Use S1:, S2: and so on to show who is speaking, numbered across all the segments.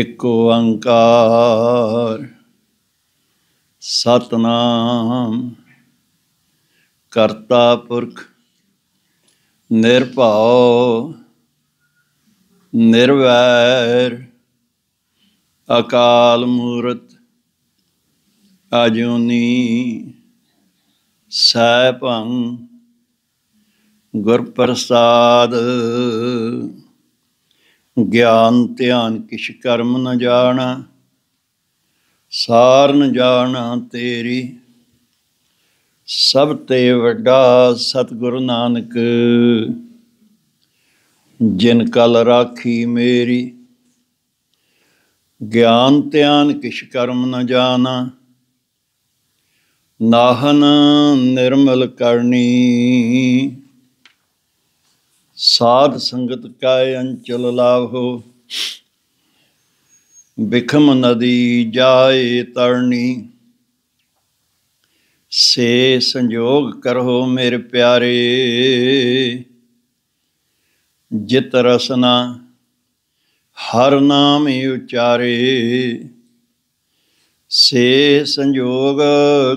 S1: ਇੱਕ ਓੰਕਾਰ
S2: ਸਤਨਾਮ ਕਰਤਾ ਪੁਰਖ ਨਿਰਭਉ ਨਿਰਵੈਰ ਅਕਾਲ ਮੂਰਤ ਅਜੂਨੀ ਸੈਭੰ ਗੁਰ ਗਿਆਨ ਧਿਆਨ ਕਿਛ ਕਰਮ ਨ ਜਾਣਾ ਸਾਰ ਨ ਜਾਣ ਤੇਰੀ ਸਭ ਤੇ ਵੱਡਾ ਸਤਿਗੁਰੂ ਨਾਨਕ ਜਿਨ ਕਲ ਰਾਖੀ ਮੇਰੀ ਗਿਆਨ ਧਿਆਨ ਕਿਛ ਕਰਮ ਨ ਜਾਣਾ ਨਾਹਨ ਨਿਰਮਲ ਕਰਨੀ ਸਾਧ ਸੰਗਤ ਕਾਇ ਅੰਚਲ ਲਾਭੋ ਬਿਖਮ ਨਦੀ ਜਾਏ ਤਰਣੀ ਸੇ ਸੰਜੋਗ ਕਰੋ ਮੇਰੇ ਪਿਆਰੇ ਜਿਤ ਰਸਨਾ ਹਰ ਨਾਮ ਉਚਾਰੇ ਸੇ ਸੰਜੋਗ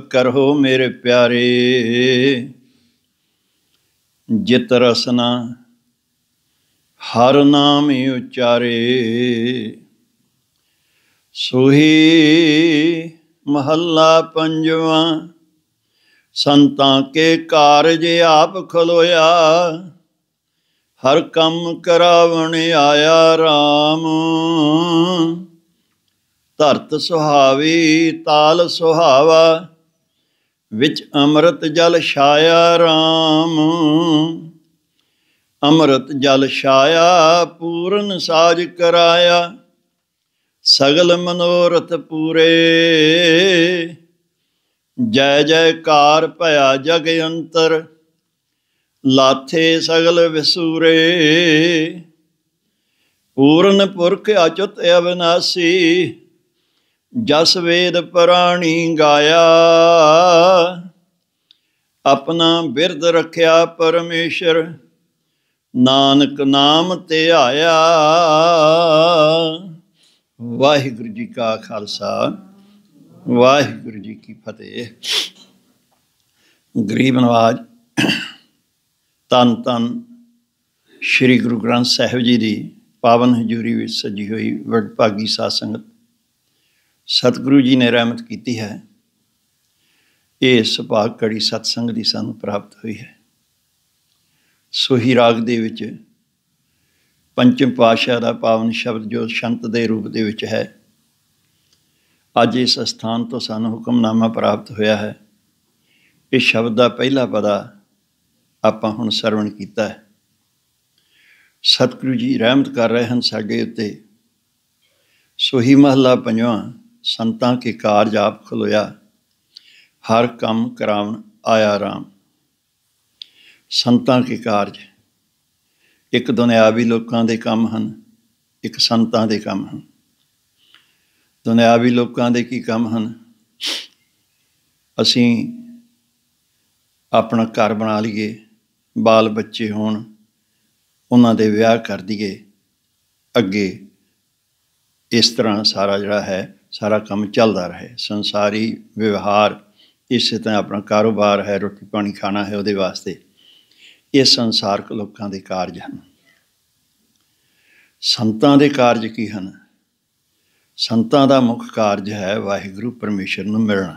S2: ਕਰੋ ਮੇਰੇ ਪਿਆਰੇ ਜਿਤ ਰਸਨਾ ਹਰ ਨਾਮ ਉਚਾਰੇ ਸੋਹੀ ਮਹੱਲਾ ਪੰਜਵਾਂ ਸੰਤਾਂ ਕੇ ਕਾਰਜ ਆਪ ਖਲੋਇਆ ਹਰ ਕੰਮ ਕਰਾਵਣ ਆਇਆ RAM ਧਰਤ ਸੁਹਾਵੀ ਤਾਲ ਸੁਹਾਵਾ ਵਿੱਚ ਅੰਮ੍ਰਿਤ ਜਲ ਛਾਇਆ RAM ਅੰਮ੍ਰਿਤ ਜਲ ਛਾਇਆ ਪੂਰਨ ਸਾਜ ਕਰਾਇਆ ਸਗਲ ਮਨੋਰਥ ਪੂਰੇ ਜੈ ਜੈਕਾਰ ਭਇਆ ਜਗ ਅੰਤਰ ਲਾਥੇ ਸਗਲ ਵਿਸੂਰੇ ਪੂਰਨ ਪੁਰਖ ਅਚਤ ਅਵਨਾਸੀ ਜਸ ਵੇਦ ਪ੍ਰਾਣੀ ਗਾਇਆ ਆਪਣਾ ਬਿਰਦ ਰੱਖਿਆ ਪਰਮੇਸ਼ਰ ਨਾਨਕ ਨਾਮ ਤੇ ਆਇਆ ਵਾਹਿਗੁਰੂ ਜੀ ਕਾ ਖਾਲਸਾ ਵਾਹਿਗੁਰੂ ਜੀ ਕੀ ਫਤਿਹ ਗਰੀਬ ਨਵਾਜ ਤਨ ਤਨ ਸ੍ਰੀ ਗੁਰੂ ਗ੍ਰੰਥ ਸਾਹਿਬ ਜੀ ਦੀ ਪਾਵਨ ਹਜ਼ੂਰੀ ਵਿੱਚ ਸਜੀ ਹੋਈ ਭਾਗੀ ਸਾਧ ਸੰਗਤ ਸਤਿਗੁਰੂ ਜੀ ਨੇ ਰਹਿਮਤ ਕੀਤੀ ਹੈ ਇਹ ਸੁਭਾਗ ਕੜੀ ਸਤਸੰਗ ਦੀ ਸਾਨੂੰ ਪ੍ਰਾਪਤ ਹੋਈ ਹੈ ਸੋਹੀ ਰਾਗ ਦੇ ਵਿੱਚ ਪੰਚਮ ਪਾਸ਼ਾ ਦਾ ਪਾਵਨ ਸ਼ਬਦ ਜੋ ਸ਼ੰਤ ਦੇ ਰੂਪ ਦੇ ਵਿੱਚ ਹੈ ਅੱਜ ਇਸ ਸਥਾਨ ਤੋਂ ਸਾਨੂੰ ਹੁਕਮਨਾਮਾ ਪ੍ਰਾਪਤ ਹੋਇਆ ਹੈ ਇਸ ਸ਼ਬਦ ਦਾ ਪਹਿਲਾ ਪਦਾ ਆਪਾਂ ਹੁਣ ਸਰਵਣ ਕੀਤਾ ਹੈ ਸਤਿਗੁਰੂ ਜੀ ਰਹਿਮਤ ਕਰ ਰਹੇ ਹਨ ਸਾਡੇ ਉੱਤੇ ਸੋਹੀ ਮਹਲਾ ਪੰਜਵਾਂ ਸੰਤਾਂ ਕੇ ਕਾਰਜ ਆਪ ਖਲੋਇਆ ਹਰ ਕੰਮ ਕਰਾਉਣ ਆਇਆ ਰਾਮ ਸੰਤਾਂ ਕੇ ਕਾਰਜ ਇੱਕ ਦੁਨਿਆਵੀ ਲੋਕਾਂ ਦੇ ਕੰਮ ਹਨ ਇੱਕ ਸੰਤਾਂ ਦੇ ਕੰਮ ਹਨ ਦੁਨਿਆਵੀ ਲੋਕਾਂ ਦੇ ਕੀ ਕੰਮ ਹਨ ਅਸੀਂ ਆਪਣਾ ਘਰ ਬਣਾ ਲਈਏ ਬਾਲ ਬੱਚੇ ਹੋਣ ਉਹਨਾਂ ਦੇ ਵਿਆਹ ਕਰ ਦਈਏ ਅੱਗੇ ਇਸ ਤਰ੍ਹਾਂ ਸਾਰਾ ਜਿਹੜਾ ਹੈ ਸਾਰਾ ਕੰਮ ਚੱਲਦਾ ਰਹੇ ਸੰਸਾਰੀ ਵਿਵਹਾਰ ਇਸੇ ਤਰ੍ਹਾਂ ਆਪਣਾ ਕਾਰੋਬਾਰ ਹੈ ਰੋਟੀ ਪਾਣੀ ਖਾਣਾ ਹੈ ਉਹਦੇ ਵਾਸਤੇ ਇਹ ਸੰਸਾਰਕ ਲੋਕਾਂ ਦੇ ਕਾਰਜ ਹਨ ਸੰਤਾਂ ਦੇ ਕਾਰਜ ਕੀ ਹਨ ਸੰਤਾਂ ਦਾ ਮੁੱਖ ਕਾਰਜ ਹੈ ਵਾਹਿਗੁਰੂ ਪਰਮੇਸ਼ਰ ਨੂੰ ਮਿਲਣਾ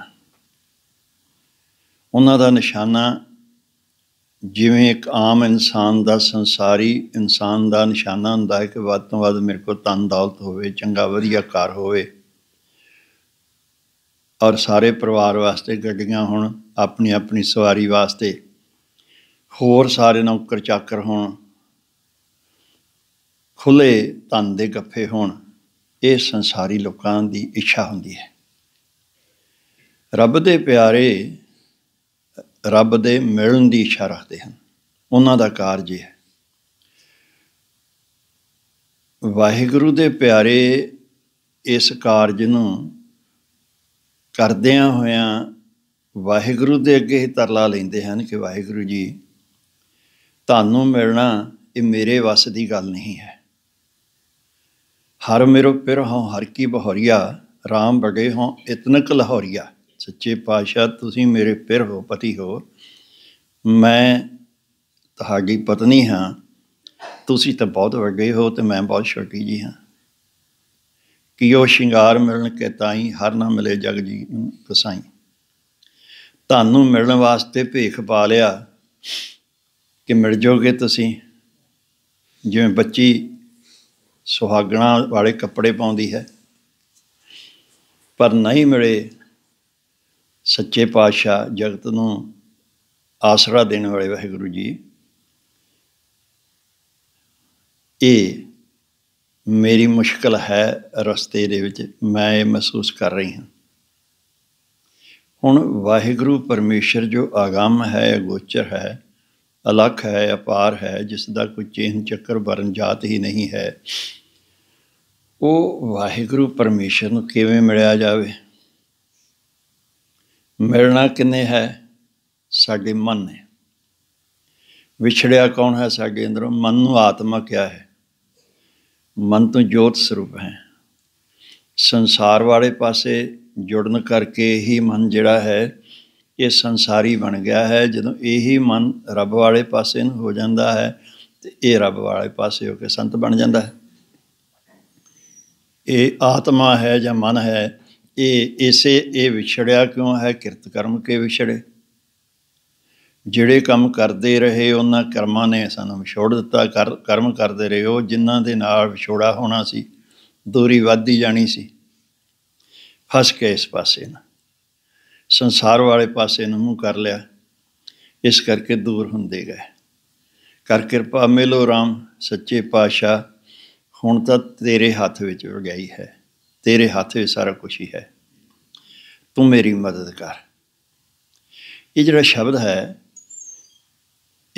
S2: ਉਹਨਾਂ ਦਾ ਨਿਸ਼ਾਨਾ ਜਿਵੇਂ ਇੱਕ ਆਮ ਇਨਸਾਨ ਦਾ ਸੰਸਾਰੀ ਇਨਸਾਨ ਦਾ ਨਿਸ਼ਾਨਾ ਹੁੰਦਾ ਹੈ ਕਿ ਵੱਧ ਤੋਂ ਵੱਧ ਮੇਰੇ ਕੋਲ ਤਨ ਦੌਲਤ ਹੋਵੇ ਚੰਗਾ ਵਧੀਆ ਘਰ ਹੋਵੇ ਔਰ ਸਾਰੇ ਪਰਿਵਾਰ ਵਾਸਤੇ ਗੱਡੀਆਂ ਹੋਣ ਆਪਣੀ ਆਪਣੀ ਸਵਾਰੀ ਵਾਸਤੇ ਹੋਰ ਸਾਰੇ ਨੌਕਰ ਚਾਕਰ ਹੋਣ ਖੁੱਲੇ ਤਨ ਦੇ ਗੱਫੇ ਹੋਣ ਇਹ ਸੰਸਾਰੀ ਲੋਕਾਂ ਦੀ ਇੱਛਾ ਹੁੰਦੀ ਹੈ ਰੱਬ ਦੇ ਪਿਆਰੇ ਰੱਬ ਦੇ ਮਿਲਣ ਦੀ ਇੱਛਾ ਰੱਖਦੇ ਹਨ ਉਹਨਾਂ ਦਾ ਕਾਰਜ ਹੈ ਵਾਹਿਗੁਰੂ ਦੇ ਪਿਆਰੇ ਇਸ ਕਾਰਜ ਨੂੰ ਕਰਦਿਆਂ ਹੋਇਆਂ ਵਾਹਿਗੁਰੂ ਦੇ ਅੱਗੇ ਤਰਲਾ ਲੈਂਦੇ ਹਨ ਕਿ ਵਾਹਿਗੁਰੂ ਜੀ ਤੁਹਾਨੂੰ ਮਿਲਣਾ ਇਹ ਮੇਰੇ ਵੱਸ ਦੀ ਗੱਲ ਨਹੀਂ ਹੈ ਹਰ ਮੇਰੋ ਪਿਰ ਹਾਂ ਹਰ ਕੀ ਬਹੋਰੀਆ RAM ਬਗੇ ਹਾਂ ਇਤਨਕ ਲਹੋਰੀਆ ਸੱਚੇ ਪਾਤਸ਼ਾਹ ਤੁਸੀਂ ਮੇਰੇ ਪਿਰ ਹੋ ਪਤੀ ਹੋ ਮੈਂ ਤੁਹਾਡੀ ਪਤਨੀ ਹਾਂ ਤੁਸੀਂ ਤਾਂ ਬਹੁਤ ਵੱਡੇ ਹੋ ਤੇ ਮੈਂ ਬਹੁਤ ਛੋਟੀ ਜੀ ਹਾਂ ਕਿ ਉਹ ਸ਼ਿੰਗਾਰ ਮਿਲਣ ਕੇ ਤਾਈ ਹਰ ਨਾ ਮਿਲੇ ਜਗ ਜੀ ਕਸਾਈ ਤੁਹਾਨੂੰ ਮਿਲਣ ਵਾਸਤੇ ਭੇਖ ਪਾ ਲਿਆ ਕਿ ਮਿਲ ਜੋਗੇ ਤੁਸੀਂ ਜਿਵੇਂ ਬੱਚੀ ਸੁਹਾਗਣਾ ਵਾਲੇ ਕੱਪੜੇ ਪਾਉਂਦੀ ਹੈ ਪਰ ਨਹੀਂ ਮਿਲੇ ਸੱਚੇ ਪਾਤਸ਼ਾਹ ਜਗਤ ਨੂੰ ਆਸਰਾ ਦੇਣ ਵਾਲੇ ਵਾਹਿਗੁਰੂ ਜੀ ਇਹ ਮੇਰੀ ਮੁਸ਼ਕਲ ਹੈ ਰਸਤੇ ਦੇ ਵਿੱਚ ਮੈਂ ਇਹ ਮਹਿਸੂਸ ਕਰ ਰਹੀ ਹਾਂ ਹੁਣ ਵਾਹਿਗੁਰੂ ਪਰਮੇਸ਼ਰ ਜੋ ਆਗਮ ਹੈ ਗੋਚਰ ਹੈ ਅਲਖ ਹੈ ਅਪਾਰ ਹੈ ਜਿਸ ਦਾ ਕੋਈ ਚੇਨ ਚੱਕਰ ਵਰਨ ਜਾਤ ਹੀ ਨਹੀਂ ਹੈ ਉਹ ਵਾਹਿਗੁਰੂ ਪਰਮੇਸ਼ਰ ਨੂੰ ਕਿਵੇਂ ਮਿਲਿਆ ਜਾਵੇ ਮਿਲਣਾ ਕਿੰਨੇ ਹੈ ਸਾਡੇ ਮਨ ਨੇ ਵਿਛੜਿਆ ਕੌਣ ਹੈ ਸਾਡੇ ਅੰਦਰੋਂ ਮਨ ਨੂੰ ਆਤਮਾ ਕਿਹਾ ਹੈ ਮਨ ਤੋਂ ਜੋਤ ਸਰੂਪ ਹੈ ਸੰਸਾਰ ਵਾਲੇ ਪਾਸੇ ਜੁੜਨ ਕਰਕੇ ਹੀ ਮਨ ਜਿਹੜਾ ਹੈ ਇਹ ਸੰਸਾਰੀ ਬਣ ਗਿਆ ਹੈ ਜਦੋਂ ਇਹੀ ਮਨ ਰੱਬ ਵਾਲੇ ਪਾਸੇ ਨੂੰ ਹੋ ਜਾਂਦਾ ਹੈ ਤੇ ਇਹ ਰੱਬ ਵਾਲੇ ਪਾਸੇ ਹੋ ਕੇ ਸੰਤ ਬਣ ਜਾਂਦਾ ਹੈ ਇਹ ਆਤਮਾ ਹੈ ਜਾਂ ਮਨ ਹੈ ਇਹ ਇਸੇ ਇਹ ਵਿਛੜਿਆ ਕਿਉਂ ਹੈ ਕਿਰਤ ਕਰਮ ਕੇ ਵਿਛੜੇ ਜਿਹੜੇ ਕੰਮ ਕਰਦੇ ਰਹੇ ਉਹਨਾਂ ਕਰਮਾਂ ਨੇ ਸਾਨੂੰ ਵਿਛੋੜ ਦਿੱਤਾ ਕਰਮ ਕਰਦੇ ਰਹੇ ਉਹ ਜਿਨ੍ਹਾਂ ਦੇ ਨਾਲ ਵਿਛੋੜਾ ਹੋਣਾ ਸੀ ਦੂਰੀ ਵੱਧਦੀ ਜਾਣੀ ਸੀ ਫਸ ਕੇ ਇਸ ਪਾਸੇ ਨਾ ਸੰਸਾਰ ਵਾਲੇ ਪਾਸੇ ਨੂੰ ਮੂੰਹ ਕਰ ਲਿਆ ਇਸ ਕਰਕੇ ਦੂਰ ਹੁੰਦੇ ਗਏ ਕਰ ਕਿਰਪਾ ਮਿਲੋ RAM ਸੱਚੇ ਪਾਤਸ਼ਾਹ ਹੁਣ ਤਾਂ ਤੇਰੇ ਹੱਥ ਵਿੱਚ ਗਈ ਹੈ ਤੇਰੇ ਹੱਥ ਵਿੱਚ ਸਾਰਾ ਕੁਝ ਹੀ ਹੈ ਤੂੰ ਮੇਰੀ ਮਦਦ ਕਰ ਇਹ ਜਿਹੜਾ ਸ਼ਬਦ ਹੈ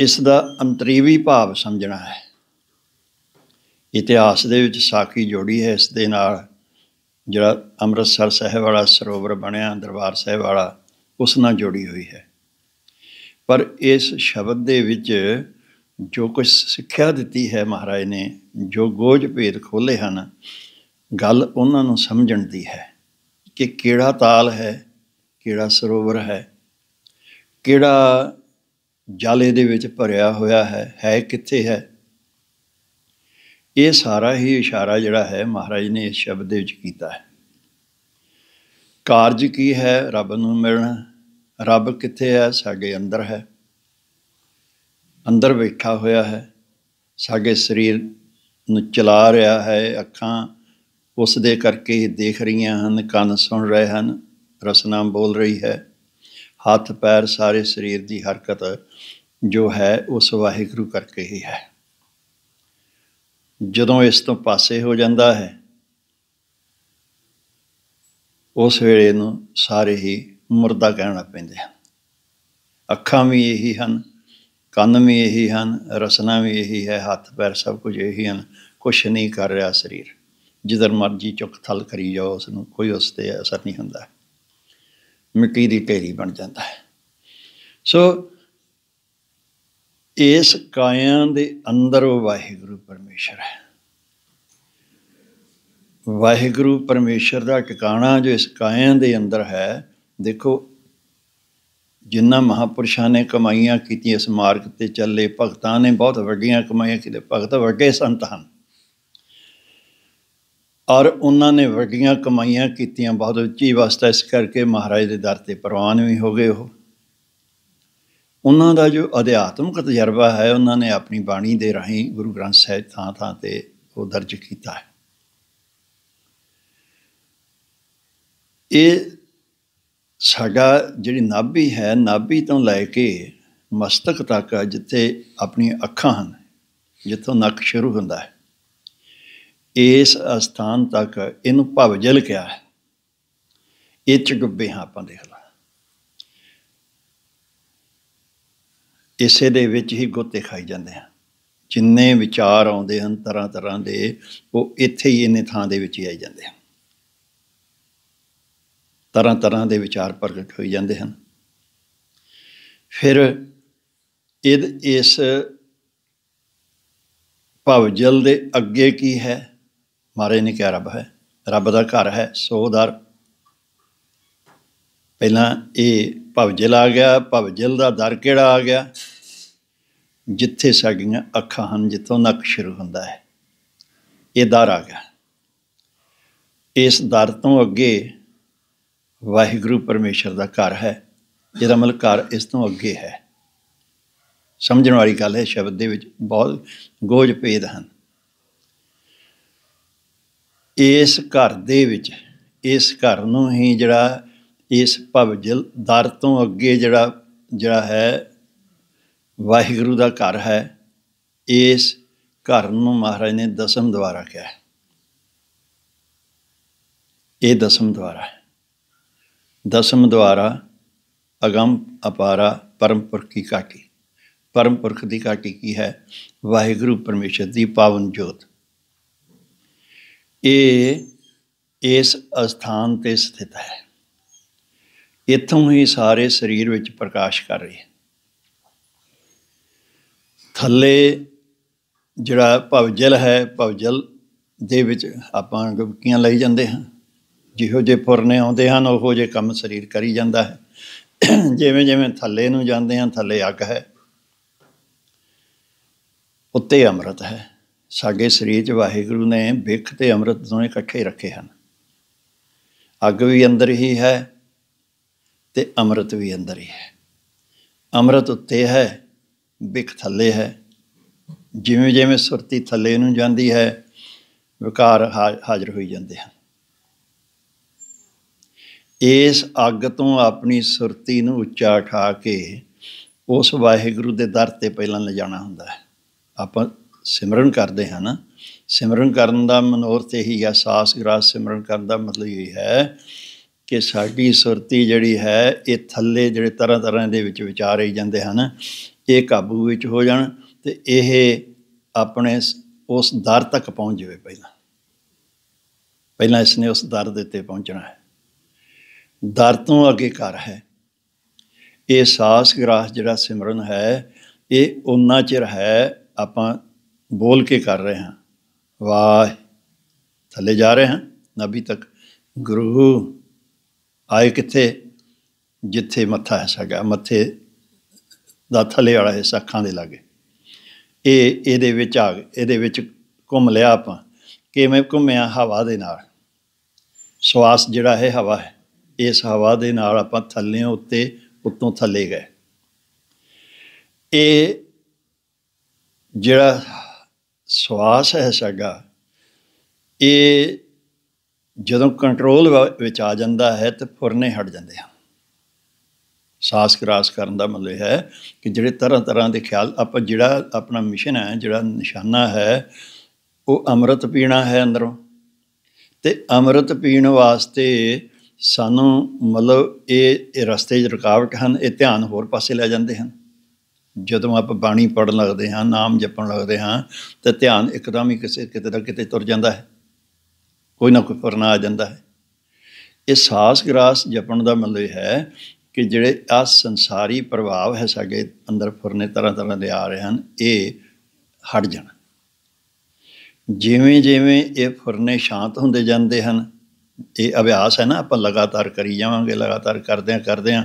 S2: ਇਸ ਦਾ ਅੰਤਰੀਵੀ ਭਾਵ ਸਮਝਣਾ ਹੈ ਇਤਿਹਾਸ ਦੇ ਵਿੱਚ ਸਾਖੀ ਜੋੜੀ ਹੈ ਇਸ ਦੇ ਨਾਲ ਜਿਹੜਾ ਅੰਮ੍ਰਿਤਸਰ ਸਾਹਿਬ ਵਾਲਾ ਸਰੋਵਰ ਬਣਿਆ ਦਰਬਾਰ ਸਾਹਿਬ ਵਾਲਾ ਉਸ ਨਾਲ ਜੁੜੀ ਹੋਈ ਹੈ ਪਰ ਇਸ ਸ਼ਬਦ ਦੇ ਵਿੱਚ ਜੋ ਕੁਝ ਸਿੱਖਿਆ ਦਿੱਤੀ ਹੈ ਮਹਾਰਾਜ ਨੇ ਜੋ ਗੋਝ ਭੇਦ ਖੋਲੇ ਹਨ ਗੱਲ ਉਹਨਾਂ ਨੂੰ ਸਮਝਣ ਦੀ ਹੈ ਕਿ ਕਿਹੜਾ ਤਾਲ ਹੈ ਕਿਹੜਾ ਸਰੋਵਰ ਹੈ ਕਿਹੜਾ ਜਾਲੇ ਦੇ ਵਿੱਚ ਭਰਿਆ ਹੋਇਆ ਹੈ ਹੈ ਕਿੱਥੇ ਹੈ ਇਹ ਸਾਰਾ ਹੀ ਇਸ਼ਾਰਾ ਜਿਹੜਾ ਹੈ ਮਹਾਰਾਜ ਨੇ ਇਸ ਸ਼ਬਦ ਦੇ ਵਿੱਚ ਕੀਤਾ ਹੈ ਕਾਰਜ ਕੀ ਹੈ ਰੱਬ ਨੂੰ ਮਿਲਣਾ ਰੱਬ ਕਿੱਥੇ ਹੈ ਸਾਡੇ ਅੰਦਰ ਹੈ ਅੰਦਰ ਬੈਠਾ ਹੋਇਆ ਹੈ ਸਾਡੇ ਸਰੀਰ ਨੂੰ ਚਲਾ ਰਿਹਾ ਹੈ ਅੱਖਾਂ ਉਸ ਦੇ ਕਰਕੇ ਦੇਖ ਰਹੀਆਂ ਹਨ ਕੰਨ ਸੁਣ ਰਹੇ ਹਨ ਰਸਨਾ ਬੋਲ ਰਹੀ ਹੈ ਹੱਥ ਪੈਰ ਸਾਰੇ ਸਰੀਰ ਦੀ ਹਰਕਤ ਜੋ ਹੈ ਉਸ ਵਾਹਿਗੁਰੂ ਕਰਕੇ ਹੀ ਹੈ ਜਦੋਂ ਇਸ ਤੋਂ ਪਾਸੇ ਹੋ ਜਾਂਦਾ ਹੈ ਉਸ ਵੇਲੇ ਨੂੰ ਸਾਰੇ ਹੀ ਮਰਦਾ ਕਹਿਣਾ ਪੈਂਦੇ ਹਨ ਅੱਖਾਂ ਵੀ ਇਹੀ ਹਨ ਕੰਨ ਵੀ ਇਹੀ ਹਨ ਰਸਨਾ ਵੀ ਇਹੀ ਹੈ ਹੱਥ ਪੈਰ ਸਭ ਕੁਝ ਇਹੀ ਹਨ ਕੁਛ ਨਹੀਂ ਕਰ ਰਿਹਾ ਸਰੀਰ ਜਿੱਧਰ ਮਰਜੀ ਚੁੱਕ ਥਲ ਕਰੀ ਜਾਓ ਉਸ ਨੂੰ ਕੋਈ ਉਸ ਤੇ ਅਸਰ ਨਹੀਂ ਹੁੰਦਾ ਮਿੱਟੀ ਦੀ ਢੇਰੀ ਬਣ ਜਾਂਦਾ ਹੈ ਸੋ ਇਸ ਕਾਇਆ ਦੇ ਅੰਦਰ ਵਾਹਿਗੁਰੂ ਪਰਮੇਸ਼ਰ ਹੈ ਵਾਹਿਗੁਰੂ ਪਰਮੇਸ਼ਰ ਦਾ ਟਿਕਾਣਾ ਜੋ ਇਸ ਕਾਇਆ ਦੇ ਅੰਦਰ ਹੈ ਦੇਖੋ ਜਿੰਨਾ ਮਹਾਪੁਰਸ਼ਾਂ ਨੇ ਕਮਾਈਆਂ ਕੀਤੀਆਂ ਇਸ ਮਾਰਗ ਤੇ ਚੱਲੇ ਭਗਤਾਂ ਨੇ ਬਹੁਤ ਵੱਡੀਆਂ ਕਮਾਈਆਂ ਕੀਤੀਆਂ ਭਗਤ ਵੱਡੇ ਸੰਤ ਹਨ ਔਰ ਉਹਨਾਂ ਨੇ ਵੱਡੀਆਂ ਕਮਾਈਆਂ ਕੀਤੀਆਂ ਬਹੁਤ ਉੱਚੀ ਵਸਤਾ ਇਸ ਕਰਕੇ ਮਹਾਰਾਜ ਦੇ ਦਰ ਤੇ ਪ੍ਰਵਾਨ ਵੀ ਹੋ ਗਏ ਉਹ ਉਹਨਾਂ ਦਾ ਜੋ ਅਧਿਆਤਮਿਕ ਤਜਰਬਾ ਹੈ ਉਹਨਾਂ ਨੇ ਆਪਣੀ ਬਾਣੀ ਦੇ ਰਾਹੀਂ ਗੁਰੂ ਗ੍ਰੰਥ ਸਾਹਿਬ ਥਾਂ ਥਾਂ ਤੇ ਉਹ ਦਰਜ ਕੀਤਾ ਹੈ ਇਹ ਸਾਡਾ ਜਿਹੜੀ ਨਾਭੀ ਹੈ ਨਾਭੀ ਤੋਂ ਲੈ ਕੇ ਮਸਤਕ ਤੱਕ ਜਿੱਥੇ ਆਪਣੀਆਂ ਅੱਖਾਂ ਹਨ ਜਿੱਥੋਂ ਨੱਕ ਸ਼ੁਰੂ ਹੁੰਦਾ ਹੈ ਇਸ ਅਸਥਾਨ ਤੱਕ ਇਹਨੂੰ ਭਵਜਲ ਕਿਹਾ ਹੈ ਇਹ ਗੱਬੇ ਹਾਂ ਆਪਾਂ ਦੇਖ ਇਸੇ ਦੇ ਵਿੱਚ ਹੀ ਗੁੱਤੇ ਖਾਈ ਜਾਂਦੇ ਆ ਜਿੰਨੇ ਵਿਚਾਰ ਆਉਂਦੇ ਹਨ ਤਰ੍ਹਾਂ ਤਰ੍ਹਾਂ ਦੇ ਉਹ ਇੱਥੇ ਹੀ ਇਹਨੇ ਥਾਂ ਦੇ ਵਿੱਚ ਹੀ ਆਈ ਜਾਂਦੇ ਆ ਤਰ੍ਹਾਂ ਤਰ੍ਹਾਂ ਦੇ ਵਿਚਾਰ ਪ੍ਰਗਟ ਹੋਈ ਜਾਂਦੇ ਹਨ ਫਿਰ ਇਹ ਇਸ ਭਵਜਲ ਦੇ ਅੱਗੇ ਕੀ ਹੈ ਮਾਰੇ ਨੇ ਕਿਹਾ ਰੱਬ ਹੈ ਰੱਬ ਦਾ ਘਰ ਹੈ ਸੋਦਰ ਪਹਿਲਾਂ ਇਹ ਭਵਜਲ ਆ ਗਿਆ ਭਵਜਲ ਦਾ ਦਰ ਕਿਹੜਾ ਆ ਗਿਆ ਜਿੱਥੇ ਸਾਡੀਆਂ ਅੱਖਾਂ ਹਨ ਜਿੱਥੋਂ ਨੱਕ ਸ਼ੁਰੂ ਹੁੰਦਾ ਹੈ ਇਹ ਦਰ ਆ ਗਿਆ ਇਸ ਦਰ ਤੋਂ ਅੱਗੇ ਵਾਹਿਗੁਰੂ ਪਰਮੇਸ਼ਰ ਦਾ ਘਰ ਹੈ ਜਿਹਦਾ ਮਲ ਘਰ ਇਸ ਤੋਂ ਅੱਗੇ ਹੈ ਸਮਝਣ ਵਾਲੀ ਗੱਲ ਹੈ ਸ਼ਬਦ ਦੇ ਵਿੱਚ ਬਹੁਤ ਗੋਜ ਪੇਦ ਹਨ ਇਸ ਘਰ ਦੇ ਵਿੱਚ ਇਸ ਘਰ ਨੂੰ ਹੀ ਜਿਹੜਾ ਇਸ ਭਵਜਲ ਦਰ ਤੋਂ ਅੱਗੇ ਜਿਹੜਾ ਜਿਹੜਾ ਹੈ ਵਾਹਿਗੁਰੂ ਦਾ ਘਰ ਹੈ ਇਸ ਘਰ ਨੂੰ ਮਹਾਰਾਜ ਨੇ ਦਸਮ ਦੁਆਰਾ ਕਿਹਾ ਹੈ ਇਹ ਦਸਮ ਦੁਆਰਾ ਹੈ ਦਸਮ ਦੁਆਰਾ ਅਗੰਮ ਅਪਾਰਾ ਪਰਮਪੁਰਖ ਕੀ ਕਾਟੀ ਪਰਮਪੁਰਖ ਦੀ ਕਾਟੀ ਕੀ ਹੈ ਵਾਹਿਗੁਰੂ ਪਰਮੇਸ਼ਰ ਦੀ ਪਾਵਨ ਜੋਤ ਇਹ ਇਸ ਅਸਥਾਨ ਤੇ ਸਥਿਤ ਹੈ ਇਥੋਂ ਹੀ ਸਾਰੇ ਸਰੀਰ ਵਿੱਚ ਪ੍ਰਕਾਸ਼ ਕਰ ਰਹੀ ਹੈ ਥੱਲੇ ਜਿਹੜਾ ਭਵਜਲ ਹੈ ਭਵਜਲ ਦੇ ਵਿੱਚ ਆਪਾਂ ਗੁਪਕੀਆਂ ਲਈ ਜਾਂਦੇ ਹਾਂ ਜਿਹੋ ਜੇ ਪੁਰਨੇ ਆਉਂਦੇ ਹਨ ਉਹੋ ਜੇ ਕੰਮ ਸਰੀਰ ਕਰੀ ਜਾਂਦਾ ਹੈ ਜਿਵੇਂ ਜਿਵੇਂ ਥੱਲੇ ਨੂੰ ਜਾਂਦੇ ਹਾਂ ਥੱਲੇ ਅੱਗ ਹੈ ਉੱਤੇ ਅੰਮ੍ਰਿਤ ਹੈ ਸਾਡੇ ਸਰੀਰ 'ਚ ਵਾਹਿਗੁਰੂ ਨੇ ਬਿਖ ਤੇ ਅੰਮ੍ਰਿਤ ਦੋਵੇਂ ਇਕੱਠੇ ਰੱਖੇ ਹਨ ਅੱਗ ਵੀ ਅੰਦਰ ਹੀ ਹੈ ਤੇ ਅੰਮ੍ਰਿਤ ਵੀ ਅੰਦਰ ਹੀ ਹੈ ਅੰਮ੍ਰਿਤ ਉੱਤੇ ਹੈ ਬਿਖ ਥੱਲੇ ਹੈ ਜਿਵੇਂ ਜਿਵੇਂ ਸੁਰਤੀ ਥੱਲੇ ਨੂੰ ਜਾਂਦੀ ਹੈ ਵਿਕਾਰ ਹਾਜ਼ਰ ਹੋਈ ਜਾਂਦੇ ਹਨ ਇਸ ਅੱਗ ਤੋਂ ਆਪਣੀ ਸੁਰਤੀ ਨੂੰ ਉੱਚਾ ਠਾ ਕੇ ਉਸ ਵਾਹਿਗੁਰੂ ਦੇ ਦਰ ਤੇ ਪਹਿਲਾਂ ਲਿਜਾਣਾ ਹੁੰਦਾ ਹੈ ਆਪਾਂ ਸਿਮਰਨ ਕਰਦੇ ਹਾਂ ਨਾ ਸਿਮਰਨ ਕਰਨ ਦਾ ਮਨੋਰਥ ਇਹੀ ਹੈ ਸਾਸ ਗ੍ਰਾਸ ਸਿਮਰਨ ਕਰਨ ਦਾ ਮਤਲਬ ਇਹ ਹੈ ਕਿ ਸਾਡੀ ਸੁਰਤੀ ਜਿਹੜੀ ਹੈ ਇਹ ਥੱਲੇ ਜਿਹੜੇ ਤਰ੍ਹਾਂ ਤਰ੍ਹਾਂ ਦੇ ਵਿੱਚ ਵਿਚਾਰੇ ਜਾਂਦੇ ਹਨ ਇਹ ਕਾਬੂ ਵਿੱਚ ਹੋ ਜਾਣ ਤੇ ਇਹ ਆਪਣੇ ਉਸ ਦਰ ਤੱਕ ਪਹੁੰਚ ਜਾਵੇ ਪਹਿਲਾਂ ਪਹਿਲਾਂ ਇਸ ਨੇ ਉਸ ਦਰ ਦੇ ਤੇ ਪਹੁੰਚਣਾ ਹੈ ਦਰ ਤੋਂ ਅੱਗੇ ਕਰ ਹੈ ਇਹ ਸਾਸ ਗ੍ਰਾਸ ਜਿਹੜਾ ਸਿਮਰਨ ਹੈ ਇਹ ਉਨਾ ਚਿਰ ਹੈ ਆਪਾਂ ਬੋਲ ਕੇ ਕਰ ਰਹੇ ਹਾਂ ਵਾਹ ਥੱਲੇ ਜਾ ਰਹੇ ਹਾਂ ਨਬੀ ਤੱਕ ਗੁਰੂ ਆਏ ਕਿੱਥੇ ਜਿੱਥੇ ਮੱਥਾ ਹੈ ਸਗਾ ਮੱਥੇ ਦਾ ਥੱਲੇ ਵਾਲਾ ਹਿੱਸਾ ਅੱਖਾਂ ਦੇ ਲਾਗੇ ਇਹ ਇਹਦੇ ਵਿੱਚ ਆ ਇਹਦੇ ਵਿੱਚ ਘੁੰਮ ਲਿਆ ਆਪਾਂ ਕਿਵੇਂ ਘੁੰਮਿਆ ਹਵਾ ਦੇ ਨਾਲ ਸਵਾਸ ਜਿਹੜਾ ਹੈ ਹਵਾ ਹੈ ਇਸ ਹਵਾ ਦੇ ਨਾਲ ਆਪਾਂ ਥੱਲੇ ਉੱਤੇ ਉੱਤੋਂ ਥੱਲੇ ਗਏ ਇਹ ਜਿਹੜਾ ਸਵਾਸ ਹੈ ਸਗਾ ਇਹ ਜਦੋਂ ਕੰਟਰੋਲ ਵਿੱਚ ਆ ਜਾਂਦਾ ਹੈ ਤੇ ਫੁਰਨੇ ਹਟ ਜਾਂਦੇ ਆ ਸਾਸ ਗ੍ਰਾਸ ਕਰਨ ਦਾ ਮਤਲਬ ਹੈ ਕਿ ਜਿਹੜੇ ਤਰ੍ਹਾਂ ਤਰ੍ਹਾਂ ਦੇ ਖਿਆਲ ਆਪਾਂ ਜਿਹੜਾ ਆਪਣਾ ਮਿਸ਼ਨ ਹੈ ਜਿਹੜਾ ਨਿਸ਼ਾਨਾ ਹੈ ਉਹ ਅੰਮ੍ਰਿਤ ਪੀਣਾ ਹੈ ਅੰਦਰੋਂ ਤੇ ਅੰਮ੍ਰਿਤ ਪੀਣ ਵਾਸਤੇ ਸਾਨੂੰ ਮਤਲਬ ਇਹ ਇਹ ਰਸਤੇ 'ਚ ਰੁਕਾਵਟ ਹਨ ਇਹ ਧਿਆਨ ਹੋਰ ਪਾਸੇ ਲੈ ਜਾਂਦੇ ਹਨ ਜਦੋਂ ਆਪਾਂ ਬਾਣੀ ਪੜਨ ਲੱਗਦੇ ਹਾਂ ਨਾਮ ਜਪਣ ਲੱਗਦੇ ਹਾਂ ਤੇ ਧਿਆਨ ਇੱਕਦਮ ਹੀ ਕਿਸੇ ਕਿਤੇ ਨਾ ਕਿਤੇ ਤੁਰ ਜਾਂਦਾ ਹੈ ਕੋਈ ਨਾ ਕੋਈ ਫਰਨਾ ਆ ਜਾਂਦਾ ਹੈ ਇਹ ਸਾਸ ਗਰਾਸ ਜਪਣ ਦਾ ਮਤਲਬ ਹੈ ਕਿ ਜਿਹੜੇ ਆ ਸੰਸਾਰੀ ਪ੍ਰਭਾਵ ਹੈ ਸਾਡੇ ਅੰਦਰ ਫੁਰਨੇ ਤਰ੍ਹਾਂ ਤਰ੍ਹਾਂ ਦੇ ਆ ਰਹੇ ਹਨ ਇਹ ਹਟ ਜਾਣ ਜਿਵੇਂ ਜਿਵੇਂ ਇਹ ਫੁਰਨੇ ਸ਼ਾਂਤ ਹੁੰਦੇ ਜਾਂਦੇ ਹਨ ਇਹ ਅਭਿਆਸ ਹੈ ਨਾ ਆਪਾਂ ਲਗਾਤਾਰ ਕਰੀ ਜਾਵਾਂਗੇ ਲਗਾਤਾਰ ਕਰਦੇ ਆ ਕਰਦੇ ਆ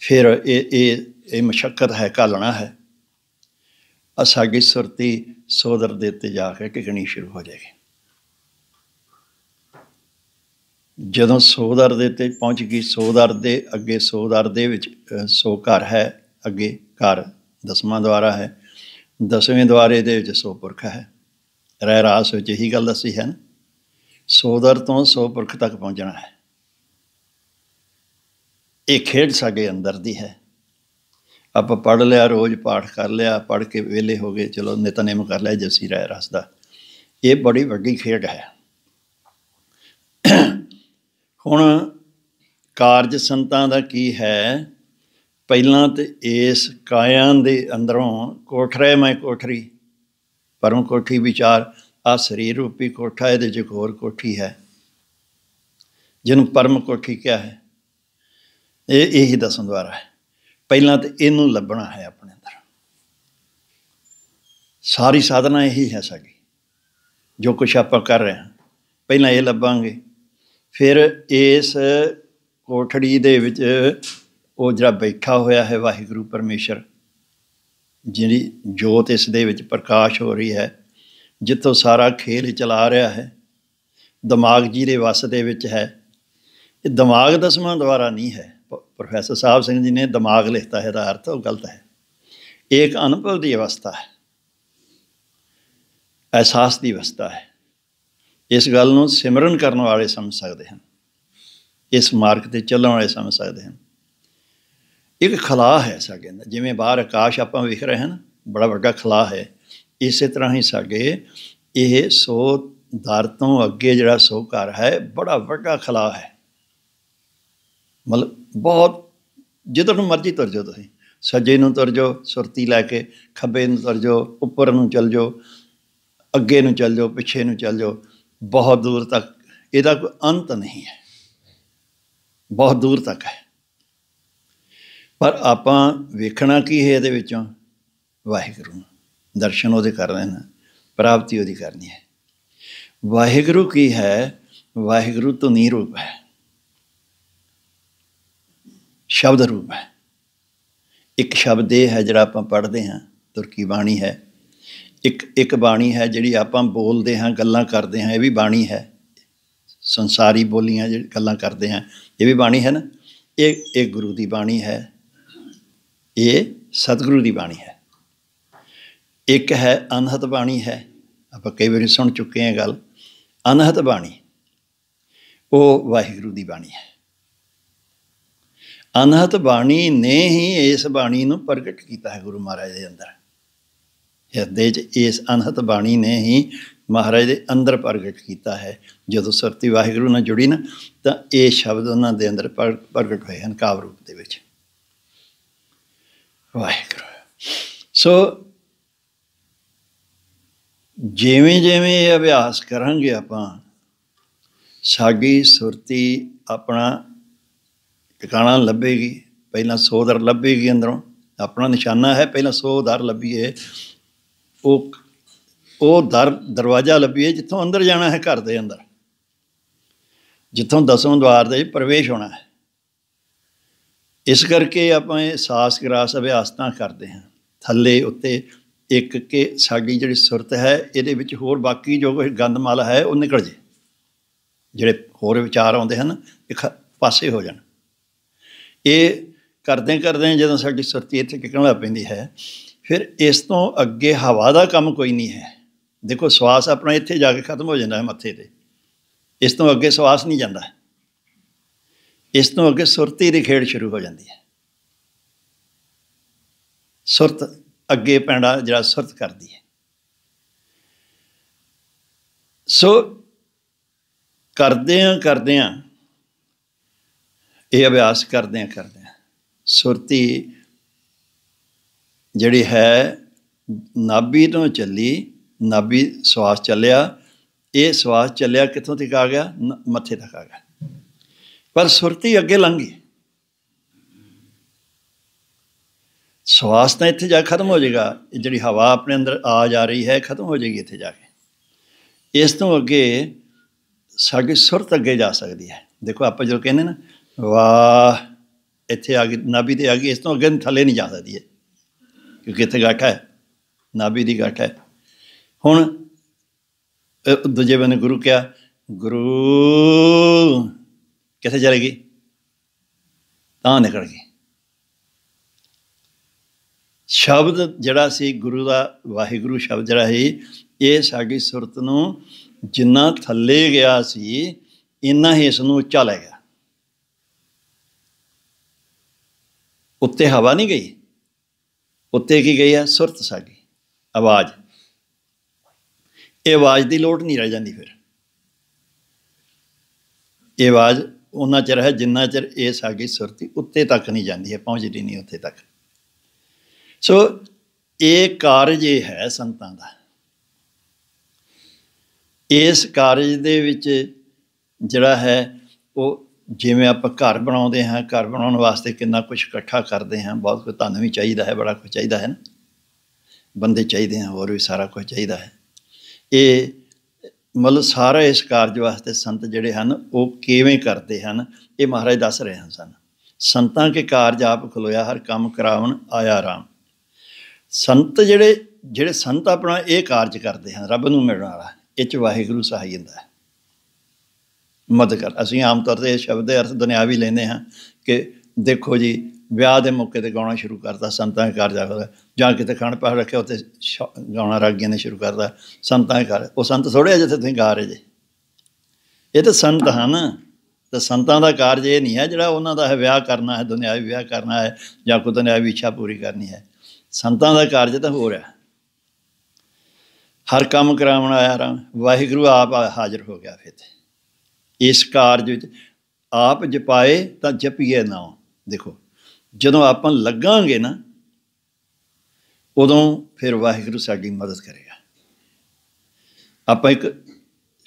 S2: ਫਿਰ ਇਹ ਇਹ ਇਹ ਮਸ਼ਕਤ ਹੈ ਕਾਲਣਾ ਹੈ ਅਸਾਗੀ ਸੁਰਤੀ ਸੋਦਰ ਦੇ ਤੇ ਜਾ ਕੇ ਟਿਕਣੀ ਸ਼ੁਰੂ ਹੋ ਜਾਏਗੀ ਜਦੋਂ ਸੋਦਰ ਦੇ ਤੇ ਪਹੁੰਚ ਗਈ ਸੋਦਰ ਦੇ ਅੱਗੇ ਸੋਦਰ ਦੇ ਵਿੱਚ ਸੋ ਘਰ ਹੈ ਅੱਗੇ ਘਰ ਦਸਵਾਂ ਦੁਆਰਾ ਹੈ ਦਸਵੇਂ ਦੁਆਰੇ ਦੇ ਵਿੱਚ ਸੋ ਪੁਰਖ ਹੈ ਰਹਿ ਰਾਸ ਵਿੱਚ ਇਹੀ ਗੱਲ ਦੱਸੀ ਹੈ ਨਾ ਸੋਦਰ ਤੋਂ ਸੋ ਪੁਰਖ ਤੱਕ ਪਹੁੰਚਣਾ ਹੈ ਇਹ ਖੇਡ ਸਾਡੇ ਅੰਦਰ ਦੀ ਹੈ ਆਪਾਂ ਪੜ ਲਿਆ ਰੋਜ਼ ਪਾਠ ਕਰ ਲਿਆ ਪੜ ਕੇ ਵੇਲੇ ਹੋ ਗਏ ਚਲੋ ਨਿਤਨੇਮ ਕਰ ਲਿਆ ਜਸੀ ਰਹਿ ਰਸ ਦਾ ਇਹ ਬੜੀ ਵੱਡੀ ਖੇਡ ਹੈ ਹੁਣ ਕਾਰਜ ਸੰਤਾਂ ਦਾ ਕੀ ਹੈ ਪਹਿਲਾਂ ਤੇ ਇਸ ਕਾਇਆਂ ਦੇ ਅੰਦਰੋਂ ਕੋਠਰੇ ਮੈਂ ਕੋਠਰੀ ਪਰਮ ਕੋਠੀ ਵਿਚਾਰ ਆ ਸਰੀਰ ਰੂਪੀ ਕੋਠਾ ਇਹਦੇ ਚ ਹੋਰ ਕੋਠੀ ਹੈ ਜਿਹਨੂੰ ਪਰਮ ਕੋਠੀ ਕਿਹਾ ਹੈ ਇਹ ਇਹੀ ਦਸਨ ਦੁਆਰਾ ਹੈ ਪਹਿਲਾਂ ਤੇ ਇਹਨੂੰ ਲੱਭਣਾ ਹੈ ਆਪਣੇ ਅੰਦਰ ਸਾਰੀ ਸਾਧਨਾ ਇਹੀ ਹੈ ਸਾਡੀ ਜੋ ਕੁਛ ਆਪਾਂ ਕਰ ਰਹੇ ਹਾਂ ਪਹਿਲਾਂ ਇਹ ਲੱਭਾਂਗੇ ਫਿਰ ਇਸ ਕੋਠੜੀ ਦੇ ਵਿੱਚ ਉਹ ਜਿਹੜਾ ਬੈਠਾ ਹੋਇਆ ਹੈ ਵਾਹਿਗੁਰੂ ਪਰਮੇਸ਼ਰ ਜਿਹੜੀ ਜੋਤ ਇਸ ਦੇ ਵਿੱਚ ਪ੍ਰਕਾਸ਼ ਹੋ ਰਹੀ ਹੈ ਜਿੱਥੋਂ ਸਾਰਾ ਖੇਲ ਚਲਾ ਰਿਹਾ ਹੈ ਦਿਮਾਗ ਜੀ ਦੇ ਵਸ ਦੇ ਵਿੱਚ ਹੈ ਇਹ ਦਿਮਾਗ ਦਸਮਾਂ ਦੁਆਰਾ ਨਹੀਂ ਹੈ ਪ੍ਰੋਫੈਸਰ ਸਾਹਿਬ ਸਿੰਘ ਜੀ ਨੇ ਦਿਮਾਗ ਲਿਖਤਾ ਹੈ ਦਾ ਅਰਥ ਉਹ ਗਲਤ ਹੈ ਇੱਕ ਅਨੁਭਵ ਦੀ ਅਵਸਥਾ ਹੈ ਅਹਿਸਾਸ ਦੀ ਅਵਸਥਾ ਹੈ ਇਸ ਗੱਲ ਨੂੰ ਸਿਮਰਨ ਕਰਨ ਵਾਲੇ ਸਮਝ ਸਕਦੇ ਹਨ ਇਸ ਮਾਰਗ ਤੇ ਚੱਲਣ ਵਾਲੇ ਸਮਝ ਸਕਦੇ ਹਨ ਇੱਕ ਖਲਾ ਹੈ ਸਾਗੇ ਅੰਦਰ ਜਿਵੇਂ ਬਾਹਰ ਆਕਾਸ਼ ਆਪਾਂ ਵੇਖ ਰਹੇ ਹਨ ਬੜਾ ਵੱਡਾ ਖਲਾ ਹੈ ਇਸੇ ਤਰ੍ਹਾਂ ਹੀ ਸਾਗੇ ਇਹ ਸੋ ਦਰ ਤੋਂ ਅੱਗੇ ਜਿਹੜਾ ਸੋ ਘਰ ਹੈ ਬੜਾ ਵੱਡਾ ਖਲਾ ਹੈ ਮਤਲਬ ਬਹੁਤ ਜਿੱਧਰ ਨੂੰ ਮਰਜ਼ੀ ਤੁਰ ਜਾਓ ਤੁਸੀਂ ਸੱਜੇ ਨੂੰ ਤੁਰ ਜਾਓ ਸੁਰਤੀ ਲੈ ਕੇ ਖੱਬੇ ਨੂੰ ਤੁਰ ਜਾਓ ਉੱਪਰ ਨੂੰ ਚੱਲ ਜਾਓ ਅੱਗੇ ਨੂੰ ਚੱਲ ਜਾਓ ਪਿੱਛੇ ਨੂੰ ਚੱਲ ਜਾਓ ਬਹੁਤ ਦੂਰ ਤੱਕ ਇਹਦਾ ਕੋਈ ਅੰਤ ਨਹੀਂ ਹੈ ਬਹੁਤ ਦੂਰ ਤੱਕ ਹੈ ਪਰ ਆਪਾਂ ਵੇਖਣਾ ਕੀ ਹੈ ਇਹਦੇ ਵਿੱਚੋਂ ਵਾਹਿਗੁਰੂ ਦਰਸ਼ਨ ਉਹਦੇ ਕਰ ਲੈਣਾ ਪ੍ਰਾਪਤੀ ਉਹਦੀ ਕਰਨੀ ਹੈ ਵਾਹਿਗੁਰੂ ਕੀ ਹੈ ਵਾਹਿਗੁਰੂ ਤੋਂ ਨਹੀਂ ਰੂਪ ਹੈ ਸ਼ਬਦ ਰੂਪ ਹੈ ਇੱਕ ਸ਼ਬਦ ਇਹ ਹੈ ਜਿਹੜਾ ਆਪਾਂ ਪੜ੍ਹਦੇ ਹਾਂ ਤੁਰਕੀ ਬਾਣੀ ਹੈ ਇੱਕ ਇੱਕ ਬਾਣੀ ਹੈ ਜਿਹੜੀ ਆਪਾਂ ਬੋਲਦੇ ਹਾਂ ਗੱਲਾਂ ਕਰਦੇ ਹਾਂ ਇਹ ਵੀ ਬਾਣੀ ਹੈ ਸੰਸਾਰੀ ਬੋਲੀਆਂ ਜਿਹੜੀ ਗੱਲਾਂ ਕਰਦੇ ਹਾਂ ਇਹ ਵੀ ਬਾਣੀ ਹੈ ਨਾ ਇਹ ਇਹ ਗੁਰੂ ਦੀ ਬਾਣੀ ਹੈ ਇਹ ਸਤਿਗੁਰੂ ਦੀ ਬਾਣੀ ਹੈ ਇੱਕ ਹੈ ਅਨਹਤ ਬਾਣੀ ਹੈ ਆਪਾਂ ਕਈ ਵਾਰੀ ਸੁਣ ਚੁੱਕੇ ਹਾਂ ਗੱਲ ਅਨਹਤ ਬਾਣੀ ਉਹ ਵਾਹਿਗੁਰੂ ਦੀ ਬਾਣੀ ਹੈ ਅਨਹਤ ਬਾਣੀ ਨੇ ਹੀ ਇਸ ਬਾਣੀ ਨੂੰ ਪ੍ਰਗਟ ਕੀਤਾ ਹੈ ਗੁਰੂ ਮਹਾਰਾਜ ਦੇ ਅੰਦਰ ਇਹ ਦੇ ਇਸ ਅਨਹਤ ਬਾਣੀ ਨੇ ਹੀ ਮਹਾਰਾਜ ਦੇ ਅੰਦਰ ਪ੍ਰਗਟ ਕੀਤਾ ਹੈ ਜਦੋਂ ਸਰਤੀ ਵਾਹਿਗੁਰੂ ਨਾਲ ਜੁੜੀ ਨਾ ਤਾਂ ਇਹ ਸ਼ਬਦ ਉਹਨਾਂ ਦੇ ਅੰਦਰ ਪ੍ਰਗਟ ਹੋਏ ਹਨ ਕਾਵ ਰੂਪ ਦੇ ਵਿੱਚ ਵਾਹਿਗੁਰੂ ਸੋ ਜਿਵੇਂ ਜਿਵੇਂ ਇਹ ਅਭਿਆਸ ਕਰਾਂਗੇ ਆਪਾਂ ਸਾਗੀ ਸੁਰਤੀ ਆਪਣਾ ਟਿਕਾਣਾ ਲੱਭੇਗੀ ਪਹਿਲਾਂ ਸੋਦਰ ਲੱਭੇਗੀ ਅੰਦਰੋਂ ਆਪਣਾ ਨਿਸ਼ਾਨਾ ਹੈ ਪਹਿਲਾਂ ਸੋਦਰ ਲੱਭੀਏ ਉਹ ਉਹ ਦਰ ਦਰਵਾਜ਼ਾ ਲੱਭੀਏ ਜਿੱਥੋਂ ਅੰਦਰ ਜਾਣਾ ਹੈ ਘਰ ਦੇ ਅੰਦਰ ਜਿੱਥੋਂ ਦਸਵੇਂ ਦਵਾਰ ਦੇ ਪ੍ਰਵੇਸ਼ ਹੋਣਾ ਹੈ ਇਸ ਕਰਕੇ ਆਪਾਂ ਇਹ ਸਾਸ ਗਰਾਸ ਅਭਿਆਸ ਤਾਂ ਕਰਦੇ ਹਾਂ ਥੱਲੇ ਉੱਤੇ ਇੱਕ ਕੇ ਸਾਡੀ ਜਿਹੜੀ ਸੁਰਤ ਹੈ ਇਹਦੇ ਵਿੱਚ ਹੋਰ ਬਾਕੀ ਜੋ ਕੋਈ ਗੰਦਮਾਲਾ ਹੈ ਉਹ ਨਿਕਲ ਜੇ ਜਿਹੜੇ ਹੋਰ ਵਿਚਾਰ ਆਉਂਦੇ ਹਨ ਇੱਕ ਪਾਸੇ ਹੋ ਜਾਣ ਇਹ ਕਰਦੇ ਕਰਦੇ ਜਦੋਂ ਸਾਡੀ ਸੁਰਤੀ ਇੱਥੇ ਕਿਕਣ ਲੱਗ ਪੈਂਦੀ ਹੈ ਫਿਰ ਇਸ ਤੋਂ ਅੱਗੇ ਹਵਾ ਦਾ ਕੰਮ ਕੋਈ ਨਹੀਂ ਹੈ ਦੇਖੋ ਸਵਾਸ ਆਪਣਾ ਇੱਥੇ ਜਾ ਕੇ ਖਤਮ ਹੋ ਜਾਂਦਾ ਹੈ ਮੱਥੇ ਤੇ ਇਸ ਤੋਂ ਅੱਗੇ ਸਵਾਸ ਨਹੀਂ ਜਾਂਦਾ ਇਸ ਤੋਂ ਅੱਗੇ ਸੁਰਤੀ ਦੀ ਖੇਡ ਸ਼ੁਰੂ ਹੋ ਜਾਂਦੀ ਹੈ ਸੁਰਤ ਅੱਗੇ ਪੈਣਾ ਜਿਹੜਾ ਸੁਰਤ ਕਰਦੀ ਹੈ ਸੋ ਕਰਦੇ ਕਰਦੇ ਆਂ ਇਹ ਅਭਿਆਸ ਕਰਦੇ ਕਰਦੇ ਆਂ ਸੁਰਤੀ जड़ी है नाभी तो चली नाभी श्वास चलिया ये श्वास चलिया कितों तक आ गया न मथे तक आ गया पर सुरती अगे लंघ गई श्वास तो इतने जा खत्म हो जाएगा जी हवा अपने अंदर आ जा रही है खत्म हो जाएगी इतने जाके इस तू अगे सुरत अगे जा सकती है देखो आप जो कहने ना वाह इतने आ गई नाभी तो आ गई इस तू अगे थले नहीं जा सकती है ਕਿਉਂਕਿ ਇੱਥੇ ਗਾਠਾ ਹੈ ਨਾਭੀ ਦੀ ਗਾਠਾ ਹੈ ਹੁਣ ਦੂਜੇ ਬੰਨੇ ਗੁਰੂ ਕਿਹਾ ਗੁਰੂ ਕਿੱਥੇ ਚਲੇ ਗਈ ਤਾਂ ਨਿਕਲ ਗਈ ਸ਼ਬਦ ਜਿਹੜਾ ਸੀ ਗੁਰੂ ਦਾ ਵਾਹਿਗੁਰੂ ਸ਼ਬਦ ਜਿਹੜਾ ਹੈ ਇਹ ਸਾਡੀ ਸੁਰਤ ਨੂੰ ਜਿੰਨਾ ਥੱਲੇ ਗਿਆ ਸੀ ਇੰਨਾ ਹੀ ਇਸ ਨੂੰ ਉੱਚਾ ਲੈ ਗਿਆ ਉੱਤੇ ਹਵਾ ਨਹੀਂ ਗਈ ਉੱਤੇ ਕੀ ਗਈ ਹੈ ਸੁਰਤ ਸਾਗੀ ਆਵਾਜ਼ ਇਹ ਆਵਾਜ਼ ਦੀ ਲੋੜ ਨਹੀਂ ਰਹਿ ਜਾਂਦੀ ਫਿਰ ਇਹ ਆਵਾਜ਼ ਉਹਨਾਂ ਚਿਰ ਹੈ ਜਿੰਨਾ ਚਿਰ ਇਹ ਸਾਗੀ ਸੁਰਤੀ ਉੱਤੇ ਤੱਕ ਨਹੀਂ ਜਾਂਦੀ ਹੈ ਪਹੁੰਚਦੀ ਨਹੀਂ ਉੱਥੇ ਤੱਕ ਸੋ ਇਹ ਕਾਰਜ ਇਹ ਹੈ ਸੰਤਾਂ ਦਾ ਇਸ ਕਾਰਜ ਦੇ ਵਿੱਚ ਜਿਹੜਾ ਹੈ ਉਹ ਜਿਵੇਂ ਆਪਾਂ ਘਰ ਬਣਾਉਂਦੇ ਹਾਂ ਘਰ ਬਣਾਉਣ ਵਾਸਤੇ ਕਿੰਨਾ ਕੁਝ ਇਕੱਠਾ ਕਰਦੇ ਹਾਂ ਬਹੁਤ ਕੁਝ ਧਨ ਵੀ ਚਾਹੀਦਾ ਹੈ ਬੜਾ ਕੁਝ ਚਾਹੀਦਾ ਹੈ ਨਾ ਬੰਦੇ ਚਾਹੀਦੇ ਹਨ ਹੋਰ ਵੀ ਸਾਰਾ ਕੁਝ ਚਾਹੀਦਾ ਹੈ ਇਹ ਮਤਲਬ ਸਾਰਾ ਇਸ ਕਾਰਜ ਵਾਸਤੇ ਸੰਤ ਜਿਹੜੇ ਹਨ ਉਹ ਕਿਵੇਂ ਕਰਦੇ ਹਨ ਇਹ ਮਹਾਰਾਜ ਦੱਸ ਰਹੇ ਹਨ ਸਨ ਸੰਤਾਂ ਕੇ ਕਾਰਜ ਆਪ ਖਲੋਇਆ ਹਰ ਕੰਮ ਕਰਾਉਣ ਆਇਆ ਰਾਮ ਸੰਤ ਜਿਹੜੇ ਜਿਹੜੇ ਸੰਤ ਆਪਣਾ ਇਹ ਕਾਰਜ ਕਰਦੇ ਹਨ ਰੱਬ ਨੂੰ ਮਿਲਣ ਵਾਲਾ ਇਹ ਚ ਵਾਹਿਗੁਰੂ ਸਹਾਈ ਹੁੰਦਾ ਹੈ ਮਦਦ ਕਰ ਅਸੀਂ ਆਮ ਤੌਰ ਤੇ ਇਹ ਸ਼ਬਦ ਦੇ ਅਰਥ ਦੁਨਿਆਵੀ ਲੈਨੇ ਹਾਂ ਕਿ ਦੇਖੋ ਜੀ ਵਿਆਹ ਦੇ ਮੌਕੇ ਤੇ ਗਾਉਣਾ ਸ਼ੁਰੂ ਕਰਦਾ ਸੰਤਾਂ ਦੇ ਘਰ ਕੇ ਜਾਂ ਕਿਤੇ ਖਾਣ ਪਾਹ ਰੱਖਿਆ ਉੱਤੇ ਗਾਉਣਾ ਰਾਗੀਆਂ ਨੇ ਸ਼ੁਰੂ ਕਰਦਾ ਸੰਤਾਂ ਦੇ ਘਰ ਉਹ ਸੰਤ ਥੋੜੇ ਜਿਹਾ ਤੁਸੀਂ ਗਾ ਰਹੇ ਜੇ ਇਹ ਤਾਂ ਸੰਤ ਹਨ ਤਾਂ ਸੰਤਾਂ ਦਾ ਕਾਰਜ ਇਹ ਨਹੀਂ ਹੈ ਜਿਹੜਾ ਉਹਨਾਂ ਦਾ ਹੈ ਵਿਆਹ ਕਰਨਾ ਹੈ ਦੁਨਿਆਵੀ ਵਿਆਹ ਕਰਨਾ ਹੈ ਜਾਂ ਕੋਈ ਦੁਨਿਆਵੀ ਇੱਛਾ ਪੂਰੀ ਕਰਨੀ ਹੈ ਸੰਤਾਂ ਦਾ ਕਾਰਜ ਤਾਂ ਹੋਰ ਹੈ ਹਰ ਕੰਮ ਕਰਾਉਣ ਆਇਆ ਰਾਮ ਵਾਹਿਗੁਰੂ ਆਪ ਹਾਜ਼ਰ ਹੋ ਗਿਆ ਫਿਰ ਤੇ ਇਸ ਕਾਰਜ ਵਿੱਚ ਆਪ ਜਪਾਏ ਤਾਂ ਜਪੀਏ ਨਾ ਦੇਖੋ ਜਦੋਂ ਆਪਾਂ ਲੱਗਾਂਗੇ ਨਾ ਉਦੋਂ ਫਿਰ ਵਾਹਿਗੁਰੂ ਸਾਡੀ ਮਦਦ ਕਰੇਗਾ ਆਪਾਂ ਇੱਕ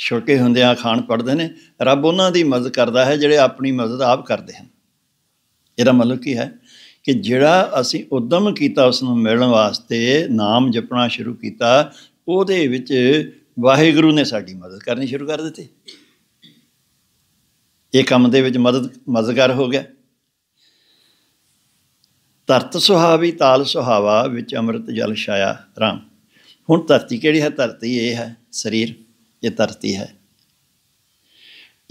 S2: ਛੋਟੇ ਹੁੰਦਿਆਂ ਖਾਨ ਪੜਦੇ ਨੇ ਰੱਬ ਉਹਨਾਂ ਦੀ ਮਦਦ ਕਰਦਾ ਹੈ ਜਿਹੜੇ ਆਪਣੀ ਮਦਦ ਆਪ ਕਰਦੇ ਹਨ ਇਹਦਾ ਮਤਲਬ ਕੀ ਹੈ ਕਿ ਜਿਹੜਾ ਅਸੀਂ ਉਦਮ ਕੀਤਾ ਉਸ ਨੂੰ ਮਿਲਣ ਵਾਸਤੇ ਨਾਮ ਜਪਣਾ ਸ਼ੁਰੂ ਕੀਤਾ ਉਹਦੇ ਵਿੱਚ ਵਾਹਿਗੁਰੂ ਨੇ ਸਾਡੀ ਮਦਦ ਕਰਨੀ ਸ਼ੁਰੂ ਕਰ ਦਿੱਤੀ ਇਹ ਕੰਮ ਦੇ ਵਿੱਚ ਮਦਦ ਮਦਦਗਾਰ ਹੋ ਗਿਆ ਧਰਤ ਸੁਹਾਵੀ ਤਾਲ ਸੁਹਾਵਾ ਵਿੱਚ ਅੰਮ੍ਰਿਤ ਜਲ ਛਾਇਆ ਰਾਮ ਹੁਣ ਧਰਤੀ ਕਿਹੜੀ ਹੈ ਧਰਤੀ ਇਹ ਹੈ ਸਰੀਰ ਇਹ ਧਰਤੀ ਹੈ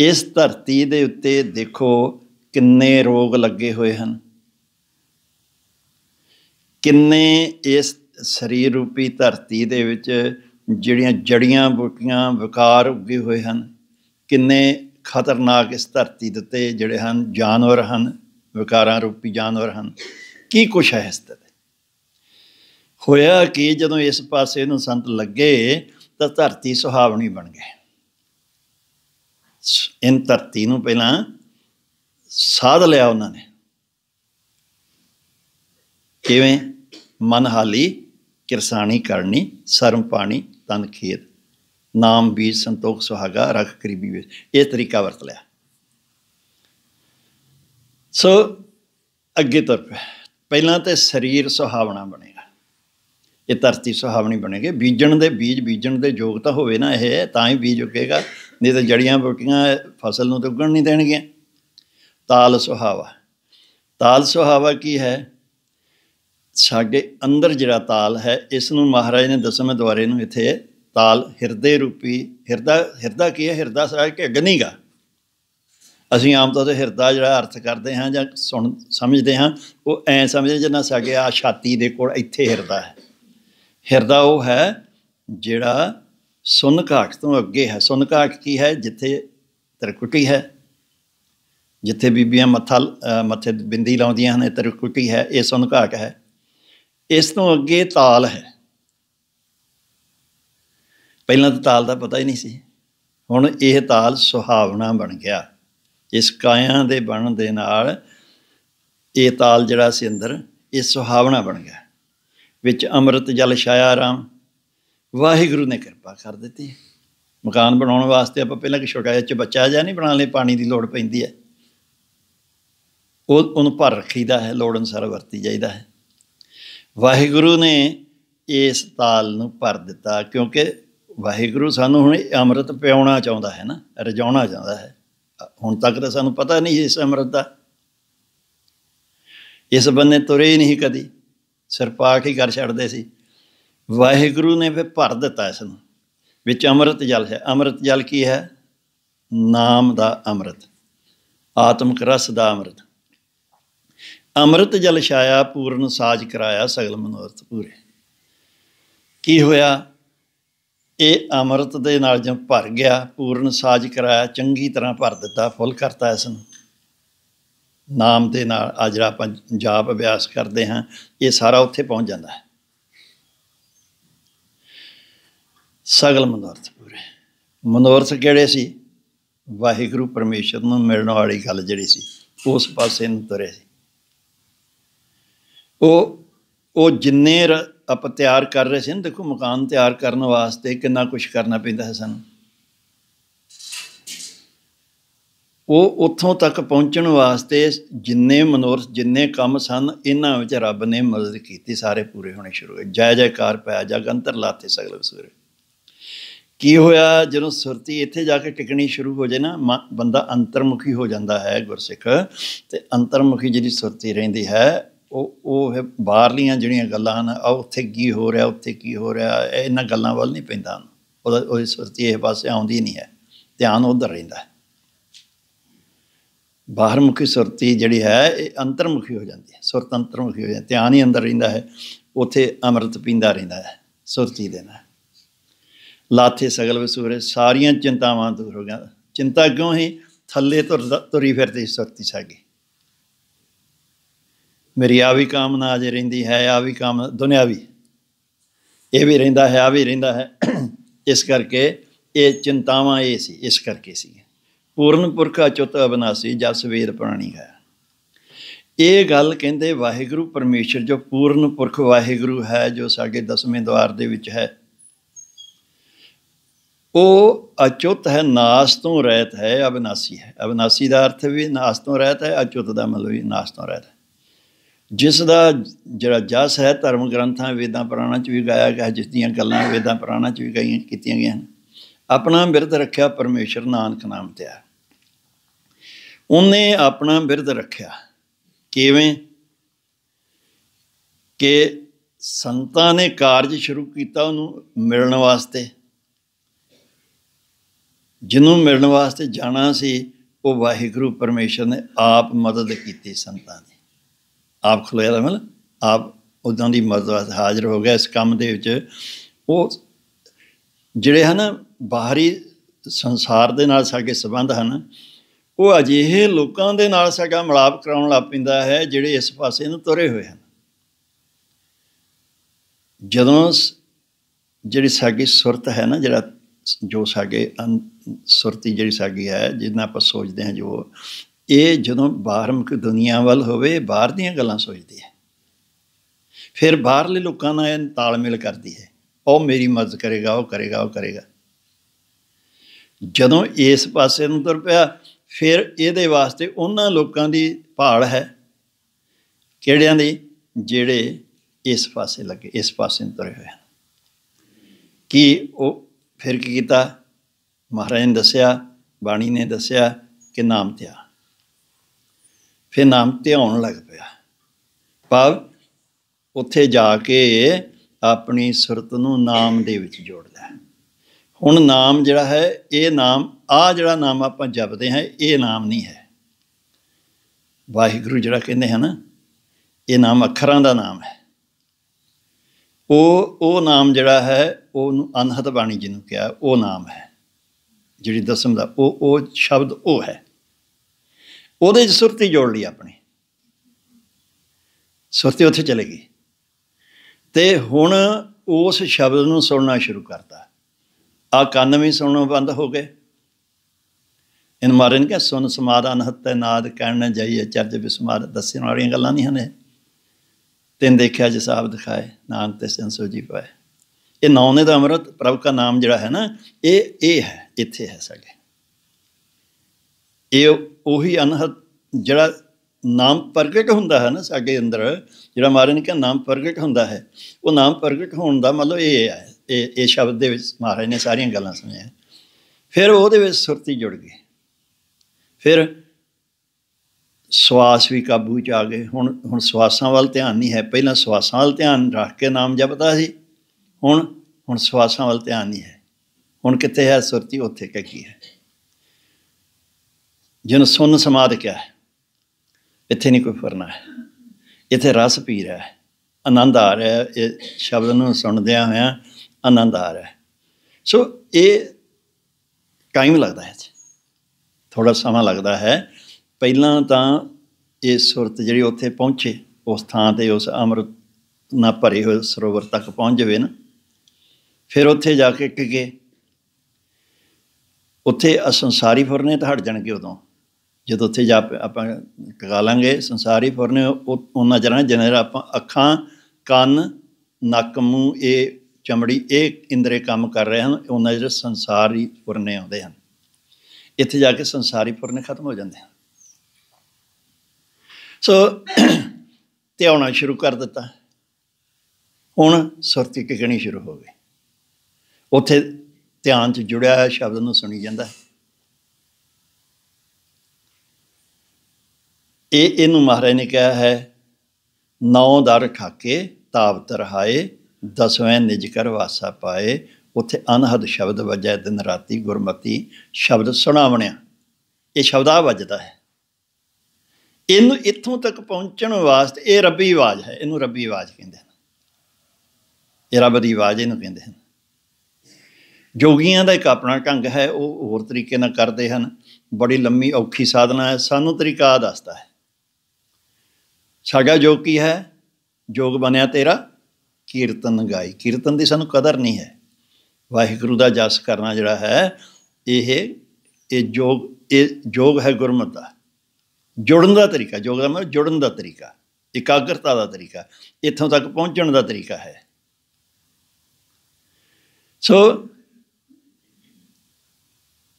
S2: ਇਸ ਧਰਤੀ ਦੇ ਉੱਤੇ ਦੇਖੋ ਕਿੰਨੇ ਰੋਗ ਲੱਗੇ ਹੋਏ ਹਨ ਕਿੰਨੇ ਇਸ ਸਰੀਰ ਰੂਪੀ ਧਰਤੀ ਦੇ ਵਿੱਚ ਜਿਹੜੀਆਂ ਜੜੀਆਂ ਬੂਟੀਆਂ ਵਿਕਾਰ ਉੱਗੇ ਹੋਏ ਹਨ ਕਿੰਨੇ ਖਤਰਨਾਕ ਇਸ ਧਰਤੀ ਦੇ ਉੱਤੇ ਜਿਹੜੇ ਹਨ ਜਾਨਵਰ ਹਨ ਵਿਕਾਰਾਂ ਰੂਪੀ ਜਾਨਵਰ ਹਨ ਕੀ ਕੁਛ ਹੈ ਇਸ ਤੇ ਹੋਇਆ ਕਿ ਜਦੋਂ ਇਸ ਪਾਸੇ ਨੂੰ ਸੰਤ ਲੱਗੇ ਤਾਂ ਧਰਤੀ ਸੁਹਾਵਣੀ ਬਣ ਗਈ ਇਨ ਧਰਤੀ ਨੂੰ ਪਹਿਲਾਂ ਸਾਧ ਲਿਆ ਉਹਨਾਂ ਨੇ ਕਿਵੇਂ ਮਨ ਹਾਲੀ ਕਿਰਸਾਨੀ ਕਰਨੀ ਸਰਮ ਪਾਣੀ ਤਨ ਖੇਤ ਨਾਮ ਬੀਜ ਸੰਤੋਖ ਸੁਹਾਗਾ ਰਖ ਕਰੀਬੀ ਵਿੱਚ ਇਹ ਤਰੀਕਾ ਵਰਤ ਲਿਆ ਸੋ ਅੱਗੇ ਤਰਫ ਪਹਿਲਾਂ ਤੇ ਸਰੀਰ ਸੁਹਾਵਣਾ ਬਣੇਗਾ ਇਹ ਧਰਤੀ ਸੁਹਾਵਣੀ ਬਣੇਗੀ ਬੀਜਣ ਦੇ ਬੀਜ ਬੀਜਣ ਦੇ ਯੋਗ ਤਾਂ ਹੋਵੇ ਨਾ ਇਹ ਤਾਂ ਹੀ ਬੀਜ ਉੱਗੇਗਾ ਨਹੀਂ ਤਾਂ ਜੜੀਆਂ ਬੂਟੀਆਂ ਫਸਲ ਨੂੰ ਤਾਂ ਉੱਗਣ ਨਹੀਂ ਦੇਣਗੀਆਂ ਤਾਲ ਸੁਹਾਵਾ ਤਾਲ ਸੁਹਾਵਾ ਕੀ ਹੈ ਸਾਡੇ ਅੰਦਰ ਜਿਹੜਾ ਤਾਲ ਹੈ ਇਸ ਨੂੰ ਮਹਾਰਾਜ ਨੇ ਦਸਵੇਂ ਦੁਆਰੇ ਨੂੰ ਇੱਥੇ ਤਾਲ ਹਿਰਦੇ ਰੂਪੀ ਹਿਰਦਾ ਹਿਰਦਾ ਕੀ ਹੈ ਹਿਰਦਾ ਸਾਰਾ ਕੇ ਅਗਨੀਗਾ ਅਸੀਂ ਆਮ ਤੌਰ ਤੇ ਹਿਰਦਾ ਜਿਹੜਾ ਅਰਥ ਕਰਦੇ ਹਾਂ ਜਾਂ ਸੁਣ ਸਮਝਦੇ ਹਾਂ ਉਹ ਐ ਸਮਝਦੇ ਜਿੰਨਾ ਸਕੇ ਆ ਛਾਤੀ ਦੇ ਕੋਲ ਇੱਥੇ ਹਿਰਦਾ ਹੈ ਹਿਰਦਾ ਉਹ ਹੈ ਜਿਹੜਾ ਸੁਨ ਘਾਟ ਤੋਂ ਅੱਗੇ ਹੈ ਸੁਨ ਘਾਟ ਕੀ ਹੈ ਜਿੱਥੇ ਤਰਕੁਟੀ ਹੈ ਜਿੱਥੇ ਬੀਬੀਆਂ ਮੱਥਾ ਮੱਥੇ ਬਿੰਦੀ ਲਾਉਂਦੀਆਂ ਨੇ ਤਰਕੁਟੀ ਹੈ ਇਹ ਸੁਨ ਘਾਟ ਹੈ ਇਸ ਤੋਂ ਅੱਗੇ ਤਾਲ ਹੈ ਪਹਿਲਾਂ ਤਾਂ ਤਾਲ ਦਾ ਪਤਾ ਹੀ ਨਹੀਂ ਸੀ ਹੁਣ ਇਹ ਤਾਲ ਸੁਹਾਵਣਾ ਬਣ ਗਿਆ ਇਸ ਕਾਇਆ ਦੇ ਬਣਨ ਦੇ ਨਾਲ ਇਹ ਤਾਲ ਜਿਹੜਾ ਸੀ ਅੰਦਰ ਇਹ ਸੁਹਾਵਣਾ ਬਣ ਗਿਆ ਵਿੱਚ ਅੰਮ੍ਰਿਤ ਜਲ ਛਾਇਆ ਰਾਮ ਵਾਹਿਗੁਰੂ ਨੇ ਕਿਰਪਾ ਕਰ ਦਿੱਤੀ ਮਕਾਨ ਬਣਾਉਣ ਵਾਸਤੇ ਆਪਾਂ ਪਹਿਲਾਂ ਕਿ ਛੋਟਾ ਜਿਹਾ ਬੱਚਾ ਜਿਹਾ ਨਹੀਂ ਬਣਾ ਲੈ ਪਾਣੀ ਦੀ ਲੋੜ ਪੈਂਦੀ ਹੈ ਉਹ ਉਹਨੂੰ ਭਰ ਰੱਖੀਦਾ ਹੈ ਲੋੜ ਅਨਸਾਰ ਵਰਤੀ ਜਾਈਦਾ ਹੈ ਵਾਹਿਗੁਰੂ ਨੇ ਇਸ ਤਾਲ ਨੂੰ ਭਰ ਦਿੱਤਾ ਕਿਉਂਕਿ ਵਾਹਿਗੁਰੂ ਸਾਨੂੰ ਹੁਣ ਅੰਮ੍ਰਿਤ ਪਿਉਣਾ ਚਾਹੁੰਦਾ ਹੈ ਨਾ ਰਜਾਉਣਾ ਚਾਹੁੰਦਾ ਹੈ ਹੁਣ ਤੱਕ ਤਾਂ ਸਾਨੂੰ ਪਤਾ ਨਹੀਂ ਇਸ ਅੰਮ੍ਰਿਤ ਦਾ ਇਸ ਬੰਨੇ ਤੁਰੇ ਨਹੀਂ ਕਦੀ ਪਾ ਹੀ ਕਰ ਛੱਡਦੇ ਸੀ ਵਾਹਿਗੁਰੂ ਨੇ ਫਿਰ ਭਰ ਦਿੱਤਾ ਇਸ ਨੂੰ ਵਿੱਚ ਅੰਮ੍ਰਿਤ ਜਲ ਹੈ ਅੰਮ੍ਰਿਤ ਜਲ ਕੀ ਹੈ ਨਾਮ ਦਾ ਅੰਮ੍ਰਿਤ ਆਤਮਿਕ ਰਸ ਦਾ ਅੰਮ੍ਰਿਤ ਅੰਮ੍ਰਿਤ ਜਲ ਛਾਇਆ ਪੂਰਨ ਸਾਜ ਕਰਾਇਆ ਸਗਲ ਮਨੋਰਥ ਪੂਰੇ ਕੀ ਹੋਇਆ ਇਹ ਅੰਮ੍ਰਿਤ ਦੇ ਨਾਲ ਜਦ ਭਰ ਗਿਆ ਪੂਰਨ ਸਾਜ ਕਰਾਇਆ ਚੰਗੀ ਤਰ੍ਹਾਂ ਭਰ ਦਿੱਤਾ ਫੁੱਲ ਕਰਤਾ ਇਸ ਨੂੰ ਨਾਮ ਦੇ ਨਾਲ ਅਜਰਾ ਪੰਜਾਬ ਅਭਿਆਸ ਕਰਦੇ ਹਾਂ ਇਹ ਸਾਰਾ ਉੱਥੇ ਪਹੁੰਚ ਜਾਂਦਾ ਹੈ ਸਗਲ ਮਨੋਰਥ ਪੂਰੇ ਮਨੋਰਥ ਕਿਹੜੇ ਸੀ ਵਾਹਿਗੁਰੂ ਪਰਮੇਸ਼ਰ ਨੂੰ ਮਿਲਣ ਵਾਲੀ ਗੱਲ ਜਿਹੜੀ ਸੀ ਉਸ ਪਾਸੇ ਨੂੰ ਤੁਰੇ ਸੀ ਉਹ ਉਹ ਜਿੰਨੇ ਆਪਾਂ ਤਿਆਰ ਕਰ ਰਹੇ ਸੀ ਦੇਖੋ ਮਕਾਨ ਤਿਆਰ ਕਰਨ ਵਾਸਤੇ ਕਿੰਨਾ ਕੁਝ ਕਰਨਾ ਪੈਂਦਾ ਹੈ ਸਾਨੂੰ ਉਹ ਉੱਥੋਂ ਤੱਕ ਪਹੁੰਚਣ ਵਾਸਤੇ ਜਿੰਨੇ ਮਨੋਰਥ ਜਿੰਨੇ ਕੰਮ ਸਨ ਇਹਨਾਂ ਵਿੱਚ ਰੱਬ ਨੇ ਮਦਦ ਕੀਤੀ ਸਾਰੇ ਪੂਰੇ ਹੋਣੇ ਸ਼ੁਰੂ ਹੋਏ ਜੈ ਜੈਕਾਰ ਪੈ ਜਾ ਗੰਤਰ ਲਾਤੇ ਸਗਲ ਸੂਰੇ ਕੀ ਹੋਇਆ ਜਦੋਂ ਸੁਰਤੀ ਇੱਥੇ ਜਾ ਕੇ ਟਿਕਣੀ ਸ਼ੁਰੂ ਹੋ ਜੇ ਨਾ ਬੰਦਾ ਅੰਤਰਮੁਖੀ ਹੋ ਜਾਂਦਾ ਹੈ ਗੁਰਸਿੱਖ ਤੇ ਅੰਤਰਮੁਖੀ ਜਿਹੜੀ ਸੁਰਤੀ ਰਹਿੰਦੀ ਹੈ ਉਹ ਉਹ ਬਾਹਰਲੀਆਂ ਜਿਹੜੀਆਂ ਗੱਲਾਂ ਹਨ ਆ ਉੱਥੇ ਕੀ ਹੋ ਰਿਹਾ ਉੱਥੇ ਕੀ ਹੋ ਰਿਹਾ ਇਹਨਾਂ ਗੱਲਾਂ ਵੱਲ ਨਹੀਂ ਪੈਂਦਾ ਉਹਦਾ ਉਹ ਸੁਰਤੀ ਇਹ ਪਾਸੇ ਆਉਂਦੀ ਨਹੀਂ ਹੈ ਧਿਆਨ ਉਧਰ ਰਹਿੰਦਾ ਹੈ ਬਾਹਰਮੁਖੀ ਸੁਰਤੀ ਜਿਹੜੀ ਹੈ ਇਹ ਅੰਤਰਮੁਖੀ ਹੋ ਜਾਂਦੀ ਹੈ ਸੁਰਤ ਅੰਤਰਮੁਖੀ ਹੋ ਜਾਂਦੀ ਧਿਆਨ ਹੀ ਅੰਦਰ ਰਹਿੰਦਾ ਹੈ ਉੱਥੇ ਅੰਮ੍ਰਿਤ ਪੀਂਦਾ ਰਹਿੰਦਾ ਹੈ ਸੁਰਤੀ ਦੇ ਨਾਲ ਲਾਥੇ ਸਗਲ ਵਿਸੂਰੇ ਸਾਰੀਆਂ ਚਿੰਤਾਵਾਂ ਦੂਰ ਹੋ ਗਿਆ ਚਿੰਤਾ ਕਿਉਂ ਹੀ ਥੱਲੇ ਤੁਰ ਤੁਰੀ ਫਿਰਦੀ ਸੁਰਤੀ ਸਾਗੀ ਮੇਰੀ ਆ ਵੀ ਕਾਮਨਾ ਅਜੇ ਰਹਿੰਦੀ ਹੈ ਆ ਵੀ ਕਾਮਨਾ ਦੁਨਿਆਵੀ ਇਹ ਵੀ ਰਹਿੰਦਾ ਹੈ ਆ ਵੀ ਰਹਿੰਦਾ ਹੈ ਇਸ ਕਰਕੇ ਇਹ ਚਿੰਤਾਵਾਂ ਇਹ ਸੀ ਇਸ ਕਰਕੇ ਸੀ ਪੂਰਨ ਪੁਰਖਾ ਚੁੱਤ ਅਬਨਾਸੀ ਜਸ ਵੇਦ ਪ੍ਰਾਣੀ ਹੈ ਇਹ ਗੱਲ ਕਹਿੰਦੇ ਵਾਹਿਗੁਰੂ ਪਰਮੇਸ਼ਰ ਜੋ ਪੂਰਨ ਪੁਰਖ ਵਾਹਿਗੁਰੂ ਹੈ ਜੋ ਸਾਡੇ ਦਸਵੇਂ ਦਵਾਰ ਦੇ ਵਿੱਚ ਹੈ ਉਹ ਅਚੁੱਤ ਹੈ ਨਾਸ ਤੋਂ ਰਹਿਤ ਹੈ ਅਬਨਾਸੀ ਹੈ ਅਬਨਾਸੀ ਦਾ ਅਰਥ ਵੀ ਨਾਸ ਤੋਂ ਰਹਿਤ ਹੈ ਅਚੁੱਤ ਦਾ ਮਤਲਬ ਵੀ ਨਾਸ ਤੋਂ ਰਹਿਤ ਹੈ ਜਿਸ ਦਾ ਜਿਹੜਾ ਜਸ ਹੈ ਧਰਮ ਗ੍ਰੰਥਾਂ ਵੇਦਾਂ ਪੁਰਾਣਾ 'ਚ ਵੀ ਗਾਇਆ ਗਿਆ ਜਿਸ ਦੀਆਂ ਗੱਲਾਂ ਵੇਦਾਂ ਪੁਰਾਣਾ 'ਚ ਵੀ ਗਾਈਆਂ ਕੀਤੀਆਂ ਗਈਆਂ ਆਪਣਾ ਬਿਰਧ ਰੱਖਿਆ ਪਰਮੇਸ਼ਰ ਨਾਨਕ ਨਾਮ ਤੇ ਆ ਉਹਨੇ ਆਪਣਾ ਬਿਰਧ ਰੱਖਿਆ ਕਿਵੇਂ ਕਿ ਸੰਤਾਂ ਨੇ ਕਾਰਜ ਸ਼ੁਰੂ ਕੀਤਾ ਉਹਨੂੰ ਮਿਲਣ ਵਾਸਤੇ ਜਿਹਨੂੰ ਮਿਲਣ ਵਾਸਤੇ ਜਾਣਾ ਸੀ ਉਹ ਵਾਹਿਗੁਰੂ ਪਰਮੇਸ਼ਰ ਨੇ ਆਪ ਮਦਦ ਕੀਤੀ ਸੰਤਾਂ ਦੀ ਆਪ ਖਲੋਇਆ ਦਾ ਮਤਲਬ ਆਪ ਉਦਾਂ ਦੀ ਮਦਦ ਹਾਜ਼ਰ ਹੋ ਗਿਆ ਇਸ ਕੰਮ ਦੇ ਵਿੱਚ ਉਹ ਜਿਹੜੇ ਹਨ ਬਾਹਰੀ ਸੰਸਾਰ ਦੇ ਨਾਲ ਸਾਡੇ ਸੰਬੰਧ ਹਨ ਉਹ ਅਜਿਹੇ ਲੋਕਾਂ ਦੇ ਨਾਲ ਸਾਡਾ ਮਲਾਪ ਕਰਾਉਣ ਲੱਗ ਪਿੰਦਾ ਹੈ ਜਿਹੜੇ ਇਸ ਪਾਸੇ ਨੂੰ ਤੁਰੇ ਹੋਏ ਹਨ ਜਦੋਂ ਜਿਹੜੀ ਸਾਡੀ ਸੁਰਤ ਹੈ ਨਾ ਜਿਹੜਾ ਜੋ ਸਾਡੇ ਸੁਰਤੀ ਜਿਹੜੀ ਸਾਡੀ ਹੈ ਜਿੰਨਾ ਆਪਾਂ ਸੋਚਦੇ ਹਾਂ ਜੋ ਇਹ ਜਦੋਂ ਬਾਹਰਮਕ ਦੁਨੀਆ ਵੱਲ ਹੋਵੇ ਬਾਹਰ ਦੀਆਂ ਗੱਲਾਂ ਸੋਚਦੀ ਹੈ ਫਿਰ ਬਾਹਰਲੇ ਲੋਕਾਂ ਨਾਲ ਇਹ ਤਾਲਮੇਲ ਕਰਦੀ ਹੈ ਉਹ ਮੇਰੀ ਮਦਦ ਕਰੇਗਾ ਉਹ ਕਰੇਗਾ ਉਹ ਕਰੇਗਾ ਜਦੋਂ ਇਸ ਪਾਸੇ ਨੂੰ ਤੁਰ ਪਿਆ ਫਿਰ ਇਹਦੇ ਵਾਸਤੇ ਉਹਨਾਂ ਲੋਕਾਂ ਦੀ ਭਾਲ ਹੈ ਕਿਹੜਿਆਂ ਦੀ ਜਿਹੜੇ ਇਸ ਪਾਸੇ ਲੱਗੇ ਇਸ ਪਾਸੇ ਨੂੰ ਤੁਰੇ ਹੋਏ ਕਿ ਉਹ ਫਿਰ ਕੀ ਕੀਤਾ ਮਹਾਰਾਜ ਨੇ ਦੱਸਿਆ ਬਾਣੀ ਨੇ ਦੱਸਿਆ ਕਿ ਨਾਮ ਤਿਆ ਨਾਮ ਤੇ ਆਉਣ ਲੱਗ ਪਿਆ ਭਾਵ ਉੱਥੇ ਜਾ ਕੇ ਆਪਣੀ ਸੁਰਤ ਨੂੰ ਨਾਮ ਦੇ ਵਿੱਚ ਜੋੜਦਾ ਹੁਣ ਨਾਮ ਜਿਹੜਾ ਹੈ ਇਹ ਨਾਮ ਆ ਜਿਹੜਾ ਨਾਮ ਆਪਾਂ ਜਪਦੇ ਹਾਂ ਇਹ ਨਾਮ ਨਹੀਂ ਹੈ ਵਾਹਿਗੁਰੂ ਜਿਹੜਾ ਕਹਿੰਦੇ ਹਨ ਇਹ ਨਾਮ ਅੱਖਰਾਂ ਦਾ ਨਾਮ ਹੈ ਉਹ ਉਹ ਨਾਮ ਜਿਹੜਾ ਹੈ ਉਹਨੂੰ ਅਨਹਦ ਬਾਣੀ ਜਿਹਨੂੰ ਕਿਹਾ ਉਹ ਨਾਮ ਹੈ ਜਿਹੜੀ ਦਸਮ ਦਾ ਉਹ ਉਹ ਸ਼ਬਦ ਉਹ ਹੈ ਉਹਦੇ 'ਚ ਸੁਰਤੀ ਜੋੜ ਲਈ ਆਪਣੀ ਸੁਰਤੀ ਉੱਥੇ ਚਲੇ ਗਈ ਤੇ ਹੁਣ ਉਸ ਸ਼ਬਦ ਨੂੰ ਸੁਣਨਾ ਸ਼ੁਰੂ ਕਰਤਾ ਆ ਕੰਨ ਵੀ ਸੁਣਨੋਂ ਬੰਦ ਹੋ ਗਏ ਇਨ ਮਾਰਨ ਕਾ ਸੁਣ ਸਮਾਦਾਨ ਹੱਤੇ ਨਾਦ ਕਹਿਣ ਜਾਈਏ ਚਰਜ ਬਿਸਮਾਰ ਦੱਸਣ ਵਾਲੀਆਂ ਗੱਲਾਂ ਨਹੀਂ ਹਨ ਤੈਨ ਦੇਖਿਆ ਜੇ ਸਾਹਿਬ ਦਿਖਾਏ ਨਾਮ ਤੇ ਸੰਸੋ ਜੀ ਪਾਏ ਇਹ ਨੌਨੇ ਦਾ ਅਮਰਤ ਪ੍ਰਭ ਦਾ ਨਾਮ ਜਿਹੜਾ ਹੈ ਨਾ ਇਹ ਇਹ ਹੈ ਇੱਥੇ ਹੈ ਸਾਡੇ ਇਹ ਉਹੀ ਅਨਹਦ ਜਿਹੜਾ ਨਾਮ ਪ੍ਰਗਟ ਹੁੰਦਾ ਹੈ ਨਾ ਸਾਡੇ ਅੰਦਰ ਜਿਹੜਾ ਮਾਰੇ ਨੇ ਕਿਹਾ ਨਾਮ ਪ੍ਰਗਟ ਹੁੰਦਾ ਹੈ ਉਹ ਨਾਮ ਪ੍ਰਗਟ ਹੋਣ ਦਾ ਮਤਲਬ ਇਹ ਹੈ ਇਹ ਇਹ ਸ਼ਬਦ ਦੇ ਵਿੱਚ ਮਹਾਰਾਜ ਨੇ ਸਾਰੀਆਂ ਗੱਲਾਂ ਸੁਣੀਆਂ ਫਿਰ ਉਹਦੇ ਵਿੱਚ ਸੁਰਤੀ ਜੁੜ ਗਈ ਫਿਰ ਸਵਾਸ ਵੀ ਕਾਬੂ ਚ ਆ ਗਏ ਹੁਣ ਹੁਣ ਸਵਾਸਾਂ ਵੱਲ ਧਿਆਨ ਨਹੀਂ ਹੈ ਪਹਿਲਾਂ ਸਵਾਸਾਂ ਵੱਲ ਧਿਆਨ ਰੱਖ ਕੇ ਨਾਮ ਜਪਦਾ ਸੀ ਹੁਣ ਹੁਣ ਸਵਾਸਾਂ ਵੱਲ ਧਿਆਨ ਨਹੀਂ ਹੈ ਹੁਣ ਕਿੱਥੇ ਹੈ ਸੁਰਤੀ ਉੱਥੇ ਕੀ ਹੈ ਜਿਹਨੂੰ ਸੁੰਨ ਸਮਾਦ ਕਿਹਾ ਹੈ ਇੱਥੇ ਨਹੀਂ ਕੋਈ ਫਰਨਾ ਹੈ ਇੱਥੇ ਰਸ ਪੀ ਰਿਹਾ ਹੈ ਆਨੰਦ ਆ ਰਿਹਾ ਹੈ ਇਹ ਸ਼ਬਦ ਨੂੰ ਸੁਣਦਿਆਂ ਹੋਇਆਂ ਆਨੰਦ ਆ ਰਿਹਾ ਸੋ ਇਹ ਟਾਈਮ ਲੱਗਦਾ ਹੈ ਥੋੜਾ ਸਮਾਂ ਲੱਗਦਾ ਹੈ ਪਹਿਲਾਂ ਤਾਂ ਇਹ ਸੁਰਤ ਜਿਹੜੀ ਉੱਥੇ ਪਹੁੰਚੇ ਉਸ ਥਾਂ ਤੇ ਉਸ ਅੰਮ੍ਰਿਤ ਨਾਲ ਭਰੇ ਹੋਏ ਸਰੋਵਰ ਤੱਕ ਪਹੁੰਚ ਜਾਵੇ ਨਾ ਫਿਰ ਉੱਥੇ ਜਾ ਕੇ ਟਿਕੇ ਉੱਥੇ ਅਸੰਸਾਰੀ ਫੁਰਨੇ ਤਾਂ ਹਟ ਜਾਣਗੇ ਉਦੋਂ ਜਦੋਂ ਉੱਥੇ ਜਾ ਆਪਾਂ ਕਰਾ ਲਾਂਗੇ ਸੰਸਾਰੀ ਫੁਰਨੇ ਉਹਨਾਂ ਚਿਰਾਂ ਜਿਹਨਾਂ ਆਪਾਂ ਅੱਖਾਂ ਕੰਨ ਨੱਕ ਮੂੰਹ ਇਹ ਚਮੜੀ ਇਹ ਇੰਦਰੇ ਕੰਮ ਕਰ ਰਹੇ ਹਨ ਉਹਨਾਂ ਜਿਹੜੇ ਸੰਸਾਰੀ ਫੁਰਨੇ ਆਉਂਦੇ ਹਨ ਇੱਥੇ ਜਾ ਕੇ ਸੰਸਾਰੀ ਫੁਰਨੇ ਖਤਮ ਹੋ ਜਾਂਦੇ ਹਨ ਸੋ ਤੇ ਆਉਣਾ ਸ਼ੁਰੂ ਕਰ ਦਿੱਤਾ ਹੁਣ ਸੁਰਤੀ ਕਿਕਣੀ ਸ਼ੁਰੂ ਹੋ ਗਈ ਉੱਥੇ ਧਿਆਨ ਚ ਜੁੜਿਆ ਸ਼ਬਦ ਨੂੰ ਸੁਣੀ ਜਾਂਦਾ ਹੈ ਇਹ ਇਹਨੂੰ ਮਹਾਰਾਜ ਨੇ ਕਿਹਾ ਹੈ ਨੌ ਦਰ ਖਾਕੇ ਤਾਪ ਤਰਹਾਏ ਦਸਵੇਂ ਨਿਜ ਕਰ ਵਾਸਾ ਪਾਏ ਉਥੇ ਅਨਹਦ ਸ਼ਬਦ ਵਜੈ ਦਿਨ ਰਾਤੀ ਗੁਰਮਤੀ ਸ਼ਬਦ ਸੁਣਾਵਣਿਆ ਇਹ ਸ਼ਬਦਾ ਵੱਜਦਾ ਹੈ ਇਹਨੂੰ ਇੱਥੋਂ ਤੱਕ ਪਹੁੰਚਣ ਵਾਸਤੇ ਇਹ ਰੱਬੀ ਆਵਾਜ਼ ਹੈ ਇਹਨੂੰ ਰੱਬੀ ਆਵਾਜ਼ ਕਹਿੰਦੇ ਹਨ ਇਹ ਰੱਬ ਦੀ ਆਵਾਜ਼ ਇਹਨੂੰ ਕਹਿੰਦੇ ਹਨ ਜੋਗੀਆਂ ਦਾ ਇੱਕ ਆਪਣਾ ਢੰਗ ਹੈ ਉਹ ਹੋਰ ਤਰੀਕੇ ਨਾਲ ਕਰਦੇ ਹਨ ਬੜੀ ਲੰਮੀ ਔਖੀ ਸਾਧਨਾ ਹੈ ਸਾਨੂੰ ਤਰੀਕਾ ਦੱਸਦਾ ਹੈ ਸਾਡਾ ਜੋਗ ਕੀ ਹੈ ਜੋਗ ਬਣਿਆ ਤੇਰਾ ਕੀਰਤਨ ਗਾਈ ਕੀਰਤਨ ਦੀ ਸਾਨੂੰ ਕਦਰ ਨਹੀਂ ਹੈ ਵਾਹਿਗੁਰੂ ਦਾ ਜਸ ਕਰਨਾ ਜਿਹੜਾ ਹੈ ਇਹ ਇਹ ਜੋਗ ਇਹ ਜੋਗ ਹੈ ਗੁਰਮਤ ਦਾ ਜੁੜਨ ਦਾ ਤਰੀਕਾ ਜੋਗ ਦਾ ਮਤਲਬ ਜੁੜਨ ਦਾ ਤਰੀਕਾ ਇਕਾਗਰਤਾ ਦਾ ਤਰੀਕਾ ਇੱਥੋਂ ਤੱਕ ਪਹੁੰਚਣ ਦਾ ਤਰੀਕਾ ਹੈ ਸੋ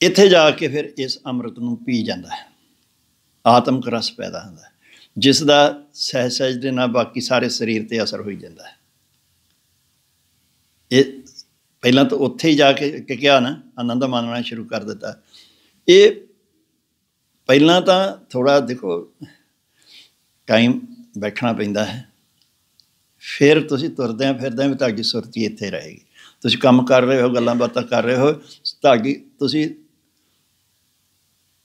S2: ਇੱਥੇ ਜਾ ਕੇ ਫਿਰ ਇਸ ਅੰਮ੍ਰਿਤ ਨੂੰ ਪੀ ਜਾਂਦਾ ਹੈ ਆਤਮਿਕ ਰਸ ਪੈਦਾ ਹੁੰਦਾ ਹੈ ਜਿਸ ਦਾ ਸਹਿ ਸਹਿਜ ਦੇ ਨਾਲ ਬਾਕੀ ਸਾਰੇ ਸਰੀਰ ਤੇ ਅਸਰ ਹੋਈ ਜਾਂਦਾ ਹੈ ਇਹ ਪਹਿਲਾਂ ਤਾਂ ਉੱਥੇ ਹੀ ਜਾ ਕੇ ਕਿਹਾ ਨਾ ਆਨੰਦ ਮਾਨਣਾ ਸ਼ੁਰੂ ਕਰ ਦਿੱਤਾ ਇਹ ਪਹਿਲਾਂ ਤਾਂ ਥੋੜਾ ਦੇਖੋ ਟਾਈਮ ਬੈਠਣਾ ਪੈਂਦਾ ਹੈ ਫਿਰ ਤੁਸੀਂ ਤੁਰਦੇ ਆ ਫਿਰਦੇ ਆ ਤੁਹਾਡੀ ਸੁਰਤੀ ਇੱਥੇ ਰਹੇਗੀ ਤੁਸੀਂ ਕੰਮ ਕਰ ਰਹੇ ਹੋ ਗੱਲਾਂ ਬਾਤਾਂ ਕਰ ਰਹੇ ਹੋ ਤੁਹਾਡੀ ਤੁਸੀਂ